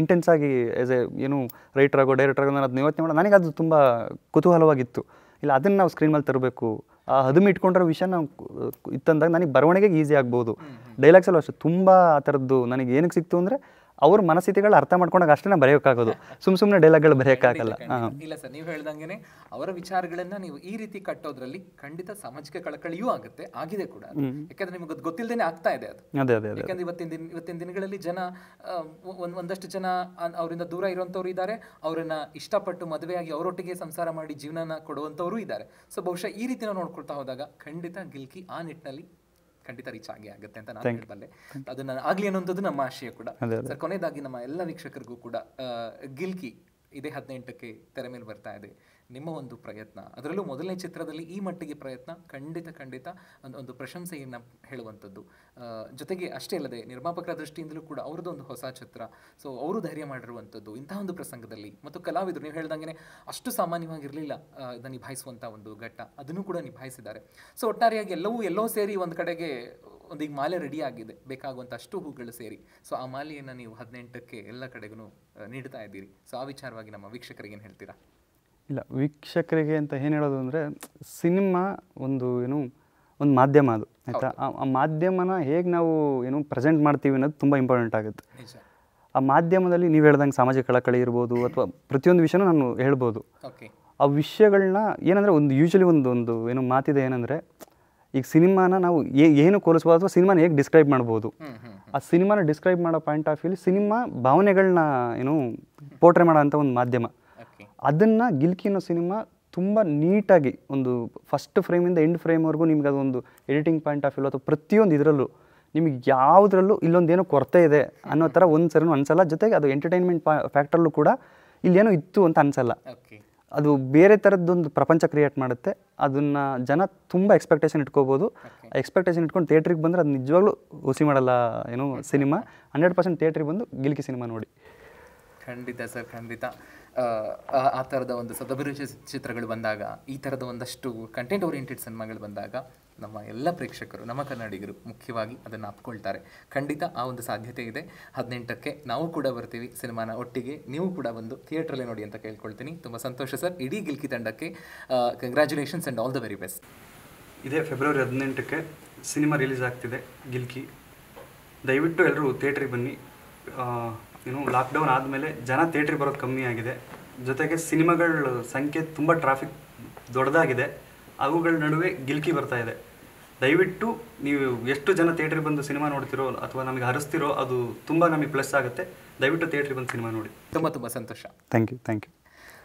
ಇಂಟೆನ್ಸ್ ಆಗಿ ಆ್ಯಸ್ ಎ ಏನು ರೈಟರ್ ಆಗೋ ಡೈರೆಕ್ಟರ್ ಆಗೋ ನಾನು ಅದನ್ನ ಯೋಚನೆ ಮಾಡೋ ನನಗೆ ಅದು ತುಂಬ ಕುತೂಹಲವಾಗಿತ್ತು ಇಲ್ಲ ಅದನ್ನು ನಾವು ಸ್ಕ್ರೀನ್ ಮೇಲೆ ತರಬೇಕು ಆ ಹದಮಿಟ್ಕೊಂಡಿರೋ ಇಟ್ಕೊಂಡಿರೋ ವಿಷಯ ನಾವು ಇತ್ತಂದಾಗ ನನಗೆ ಬರವಣಿಗೆಗೆ ಈಸಿ ಆಗ್ಬೋದು ಡೈಲಾಗ್ಸಲ್ಲೂ ಅಷ್ಟು ತುಂಬ ಆ ಥರದ್ದು ನನಗೆ ಏನಕ್ಕೆ ಸಿಕ್ತು ಅಂದರೆ ಅವ್ರ ಮನಸ್ಥಿತಿಗಳು ಅರ್ಥ ಮಾಡ್ಕೊಂಡಾಗ ಅಷ್ಟೇ ನಾವು ಬರೆಯೋಕ್ಕಾಗೋದು ಸುಮ್ ಸುಮ್ಮನೆ ಡೈಲಾಗ್ಗಳು ಬರೆಯೋಕ್ಕಾಗಲ್ಲ ಇಲ್ಲ ಸರ್ ನೀವು ಹೇಳ್ದಂಗೆ ಅವರ ವಿಚಾರಗಳನ್ನ ನೀವು ಈ ರೀತಿ ಕಟ್ಟೋದ್ರಲ್ಲಿ ಖಂಡಿತ ಸಾಮಾಜಿಕ ಕಳಕಳಿಯೂ ಆಗುತ್ತೆ ಆಗಿದೆ ಕೂಡ ಯಾಕಂದ್ರೆ ನಿಮ್ಗೆ ಅದು ಗೊತ್ತಿಲ್ಲದೇನೆ ಆಗ್ತಾ ಇದೆ ಅದು ಅದೇ ಅದೇ ಯಾಕಂದ್ರೆ ಇವತ್ತಿನ ದಿನ ಇವತ್ತಿನ ದಿನಗಳಲ್ಲಿ ಜನ ಒಂದಷ್ಟು ಜನ ಅವರಿಂದ ದೂರ ಇರುವಂತವ್ರು ಇದ್ದಾರೆ ಅವರನ್ನ ಇಷ್ಟಪಟ್ಟು ಮದುವೆಯಾಗಿ ಅವರೊಟ್ಟಿಗೆ ಸಂಸಾರ ಮಾಡಿ ಜೀವನನ ಕೊಡುವಂತವರು ಇದ್ದಾರೆ ಸೊ ಬಹುಶಃ ಈ ರೀತಿ ನಾವು ನೋಡ್ಕೊಳ್ತಾ ಹೋದಾಗ ಖಂಡಿತ ಗಿಲ್ಕಿ ಆ ನಿಟ್ಟಿನಲ್ಲಿ ಖಂಡಿತ ರೀಚ್ ಆಗಿ ಆಗುತ್ತೆ ಅಂತ ನಾನು ಹೇಳ್ಬಲ್ಲೆ ಅದನ್ನ ಆಗ್ಲಿ ಅನ್ನೋದು ನಮ್ಮ ಆಶಯ ಕೂಡ ಸರ್ ಕೊನೆಯದಾಗಿ ನಮ್ಮ ಎಲ್ಲ ವೀಕ್ಷಕರಿಗೂ ಕೂಡ ಗಿಲ್ಕಿ ಇದೇ ಹದಿನೆಂಟಕ್ಕೆ ತೆರೆ ಮೇಲೆ ಬರ್ತಾ ಇದೆ ನಿಮ್ಮ ಒಂದು ಪ್ರಯತ್ನ ಅದರಲ್ಲೂ ಮೊದಲನೇ ಚಿತ್ರದಲ್ಲಿ ಈ ಮಟ್ಟಿಗೆ ಪ್ರಯತ್ನ ಖಂಡಿತ ಖಂಡಿತ ಒಂದು ಒಂದು ಪ್ರಶಂಸೆಯನ್ನು ಹೇಳುವಂಥದ್ದು ಜೊತೆಗೆ ಅಷ್ಟೇ ಅಲ್ಲದೆ ನಿರ್ಮಾಪಕರ ದೃಷ್ಟಿಯಿಂದಲೂ ಕೂಡ ಅವ್ರದ್ದು ಒಂದು ಹೊಸ ಚಿತ್ರ ಸೊ ಅವರು ಧೈರ್ಯ ಮಾಡಿರುವಂಥದ್ದು ಇಂತಹ ಒಂದು ಪ್ರಸಂಗದಲ್ಲಿ ಮತ್ತು ಕಲಾವಿದರು ನೀವು ಹೇಳ್ದಂಗೆ ಅಷ್ಟು ಸಾಮಾನ್ಯವಾಗಿರಲಿಲ್ಲ ಇದನ್ನು ನಿಭಾಯಿಸುವಂಥ ಒಂದು ಘಟ್ಟ ಅದನ್ನು ಕೂಡ ನಿಭಾಯಿಸಿದ್ದಾರೆ ಸೊ ಒಟ್ಟಾರೆಯಾಗಿ ಎಲ್ಲವೂ ಎಲ್ಲೋ ಸೇರಿ ಒಂದು ಕಡೆಗೆ ಒಂದು ಈಗ ಮಾಲೆ ರೆಡಿ ಆಗಿದೆ ಬೇಕಾಗುವಂಥ ಅಷ್ಟು ಹೂಗಳು ಸೇರಿ ಸೊ ಆ ಮಾಲೆಯನ್ನು ನೀವು ಹದಿನೆಂಟಕ್ಕೆ ಎಲ್ಲ ಕಡೆಗೂ ನೀಡ್ತಾ ಇದ್ದೀರಿ ಸೊ ಆ ವಿಚಾರವಾಗಿ ನಮ್ಮ ವೀಕ್ಷಕರಿಗೇನು ಹೇಳ್ತೀರಾ ಇಲ್ಲ ವೀಕ್ಷಕರಿಗೆ ಅಂತ ಏನು ಹೇಳೋದು ಅಂದರೆ ಸಿನಿಮಾ ಒಂದು ಏನು ಒಂದು ಮಾಧ್ಯಮ ಅದು ಆಯಿತಾ ಆ ಮಾಧ್ಯಮನ ಹೇಗೆ ನಾವು ಏನು ಪ್ರೆಸೆಂಟ್ ಮಾಡ್ತೀವಿ ಅನ್ನೋದು ತುಂಬ ಇಂಪಾರ್ಟೆಂಟ್ ಆಗುತ್ತೆ ಆ ಮಾಧ್ಯಮದಲ್ಲಿ ನೀವು ಹೇಳ್ದಂಗೆ ಸಾಮಾಜಿಕ ಕಳಕಳಿ ಇರ್ಬೋದು ಅಥವಾ ಪ್ರತಿಯೊಂದು ವಿಷಯನೂ ನಾನು ಹೇಳ್ಬೋದು ಆ ವಿಷಯಗಳನ್ನ ಏನಂದರೆ ಒಂದು ಯೂಶ್ವಲಿ ಒಂದು ಒಂದು ಏನು ಮಾತಿದೆ ಏನಂದರೆ ಈಗ ಸಿನಿಮಾನ ನಾವು ಏನು ಕೋಲಿಸ್ಬೋದು ಅಥವಾ ಸಿನಿಮಾನ ಹೇಗೆ ಡಿಸ್ಕ್ರೈಬ್ ಮಾಡ್ಬೋದು ಆ ಸಿನಿಮಾನ ಡಿಸ್ಕ್ರೈಬ್ ಮಾಡೋ ಪಾಯಿಂಟ್ ಆಫ್ ವ್ಯೂಲಿ ಸಿನಿಮಾ ಭಾವನೆಗಳನ್ನ ಏನು ಪೋರ್ಟ್ರೇ ಮಾಡೋ ಅಂಥ ಒಂದು ಮಾಧ್ಯಮ ಅದನ್ನು ಗಿಲ್ಕಿ ಅನ್ನೋ ಸಿನಿಮಾ ತುಂಬ ನೀಟಾಗಿ ಒಂದು ಫಸ್ಟ್ ಫ್ರೇಮಿಂದ ಎಂಡ್ ಫ್ರೇಮ್ವರೆಗೂ ನಿಮ್ಗೆ ಅದೊಂದು ಎಡಿಟಿಂಗ್ ಪಾಯಿಂಟ್ ಆಫ್ ವ್ಯೂ ಅಥವಾ ಪ್ರತಿಯೊಂದು ಇದರಲ್ಲೂ ನಿಮಗೆ ಯಾವುದರಲ್ಲೂ ಇಲ್ಲೊಂದೇನೋ ಕೊರತೆ ಇದೆ ಅನ್ನೋ ಥರ ಒಂದು ಸರಿನೂ ಅನಿಸಲ್ಲ ಜೊತೆಗೆ ಅದು ಎಂಟರ್ಟೈನ್ಮೆಂಟ್ ಫ್ಯಾಕ್ಟ್ರಲ್ಲೂ ಕೂಡ ಇಲ್ಲೇನೋ ಇತ್ತು ಅಂತ ಅನಿಸಲ್ಲ ಅದು ಬೇರೆ ಥರದ್ದೊಂದು ಪ್ರಪಂಚ ಕ್ರಿಯೇಟ್ ಮಾಡುತ್ತೆ ಅದನ್ನು ಜನ ತುಂಬ ಎಕ್ಸ್ಪೆಕ್ಟೇಷನ್ ಇಟ್ಕೋಬೋದು ಎಕ್ಸ್ಪೆಕ್ಟೇಷನ್ ಇಟ್ಕೊಂಡು ಥಿಯೇಟ್ರಿಗೆ ಬಂದರೆ ಅದು ನಿಜವಾಗ್ಲೂ ಹುಸಿ ಮಾಡಲ್ಲ ಏನು ಸಿನಿಮಾ ಹಂಡ್ರೆಡ್ ಪರ್ಸೆಂಟ್ ಥಿಯೇಟ್ರಿಗೆ ಬಂದು ಗಿಲ್ಕಿ ಸಿನಿಮಾ ನೋಡಿ ಖಂಡಿತ ಸರ್ ಖಂಡಿತ ಆ ಥರದ ಒಂದು ಸದಭಿರುಚಿ ಚಿತ್ರಗಳು ಬಂದಾಗ ಈ ಥರದ ಒಂದಷ್ಟು ಕಂಟೆಂಟ್ ಓರಿಯೆಂಟೆಡ್ ಸಿನಿಮಾಗಳು ಬಂದಾಗ ನಮ್ಮ ಎಲ್ಲ ಪ್ರೇಕ್ಷಕರು ನಮ್ಮ ಕನ್ನಡಿಗರು ಮುಖ್ಯವಾಗಿ ಅದನ್ನು ಅಪ್ಕೊಳ್ತಾರೆ ಖಂಡಿತ ಆ ಒಂದು ಸಾಧ್ಯತೆ ಇದೆ ಹದಿನೆಂಟಕ್ಕೆ ನಾವು ಕೂಡ ಬರ್ತೀವಿ ಸಿನಿಮಾನ ಒಟ್ಟಿಗೆ ನೀವು ಕೂಡ ಬಂದು ಥಿಯೇಟ್ರಲ್ಲೇ ನೋಡಿ ಅಂತ ಕೇಳ್ಕೊಳ್ತೀನಿ ತುಂಬ ಸಂತೋಷ ಸರ್ ಇಡೀ ಗಿಲ್ಕಿ ತಂಡಕ್ಕೆ congratulations and all the very best ಇದೇ ಫೆಬ್ರವರಿ ಹದಿನೆಂಟಕ್ಕೆ ಸಿನಿಮಾ ರಿಲೀಸ್ ಆಗ್ತಿದೆ ಗಿಲ್ಕಿ ದಯವಿಟ್ಟು ಎಲ್ಲರೂ ಥಿಯೇಟ್ರಿಗೆ ಬನ್ನಿ ಏನು ಲಾಕ್ಡೌನ್ ಆದಮೇಲೆ ಜನ ಥಿಯೇಟ್ರಿಗೆ ಬರೋದು ಕಮ್ಮಿ ಆಗಿದೆ ಜೊತೆಗೆ ಸಿನಿಮಾಗಳ ಸಂಖ್ಯೆ ತುಂಬ ಟ್ರಾಫಿಕ್ ದೊಡ್ಡದಾಗಿದೆ ಅವುಗಳ ನಡುವೆ ಗಿಲ್ಕಿ ಬರ್ತಾ ಇದೆ ದಯವಿಟ್ಟು ನೀವು ಎಷ್ಟು ಜನ ಥಿಯೇಟ್ರಿಗೆ ಬಂದು ಸಿನಿಮಾ ನೋಡ್ತಿರೋ ಅಥವಾ ನಮಗೆ ಹರಿಸ್ತಿರೋ ಅದು ತುಂಬ ನಮಗೆ ಪ್ಲಸ್ ಆಗುತ್ತೆ ದಯವಿಟ್ಟು ಥಿಯೇಟ್ರಿಗೆ ಬಂದು ಸಿನಿಮಾ ನೋಡಿ ತುಂಬ ತುಂಬ ಸಂತೋಷ ಥ್ಯಾಂಕ್ ಯು ಥ್ಯಾಂಕ್ ಯು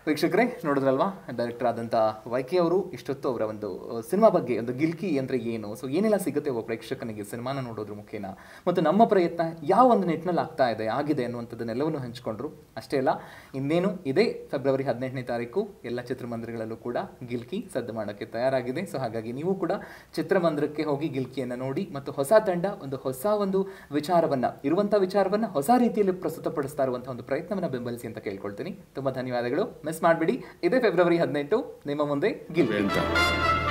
ವೀಕ್ಷಕರೇ ನೋಡಿದ್ರಲ್ವಾ ಡೈರೆಕ್ಟರ್ ಆದಂಥ ವೈಕೆ ಅವರು ಇಷ್ಟೊತ್ತು ಅವರ ಒಂದು ಸಿನಿಮಾ ಬಗ್ಗೆ ಒಂದು ಗಿಲ್ಕಿ ಅಂದರೆ ಏನು ಸೊ ಏನೆಲ್ಲ ಸಿಗುತ್ತೆ ಒಬ್ಬ ಪ್ರೇಕ್ಷಕನಿಗೆ ಸಿನಿಮಾನ ನೋಡೋದ್ರ ಮುಖೇನ ಮತ್ತು ನಮ್ಮ ಪ್ರಯತ್ನ ಯಾವ ಒಂದು ನಿಟ್ಟಿನಲ್ಲಿ ಆಗ್ತಾ ಇದೆ ಆಗಿದೆ ಅನ್ನುವಂಥದ್ದನ್ನೆಲ್ಲವನ್ನು ಹಂಚಿಕೊಂಡ್ರು ಅಷ್ಟೇ ಅಲ್ಲ ಇನ್ನೇನು ಇದೇ ಫೆಬ್ರವರಿ ಹದಿನೆಂಟನೇ ತಾರೀಕು ಎಲ್ಲ ಚಿತ್ರಮಂದಿರಗಳಲ್ಲೂ ಕೂಡ ಗಿಲ್ಕಿ ಸದ್ದು ಮಾಡೋಕ್ಕೆ ತಯಾರಾಗಿದೆ ಸೊ ಹಾಗಾಗಿ ನೀವು ಕೂಡ ಚಿತ್ರಮಂದಿರಕ್ಕೆ ಹೋಗಿ ಗಿಲ್ಕಿಯನ್ನು ನೋಡಿ ಮತ್ತು ಹೊಸ ತಂಡ ಒಂದು ಹೊಸ ಒಂದು ವಿಚಾರವನ್ನು ಇರುವಂಥ ವಿಚಾರವನ್ನು ಹೊಸ ರೀತಿಯಲ್ಲಿ ಪ್ರಸ್ತುತಪಡಿಸ್ತಾ ಇರುವಂಥ ಒಂದು ಪ್ರಯತ್ನವನ್ನು ಬೆಂಬಲಿಸಿ ಅಂತ ಕೇಳ್ಕೊಳ್ತೀನಿ ತುಂಬ ಧನ್ಯವಾದಗಳು ಮಿಸ್ ಮಾಡಬೇಡಿ ಇದೇ ಫೆಬ್ರವರಿ ಹದಿನೆಂಟು ನಿಮ್ಮ ಮುಂದೆ ಗಿಲ್ವೆ ಅಂತ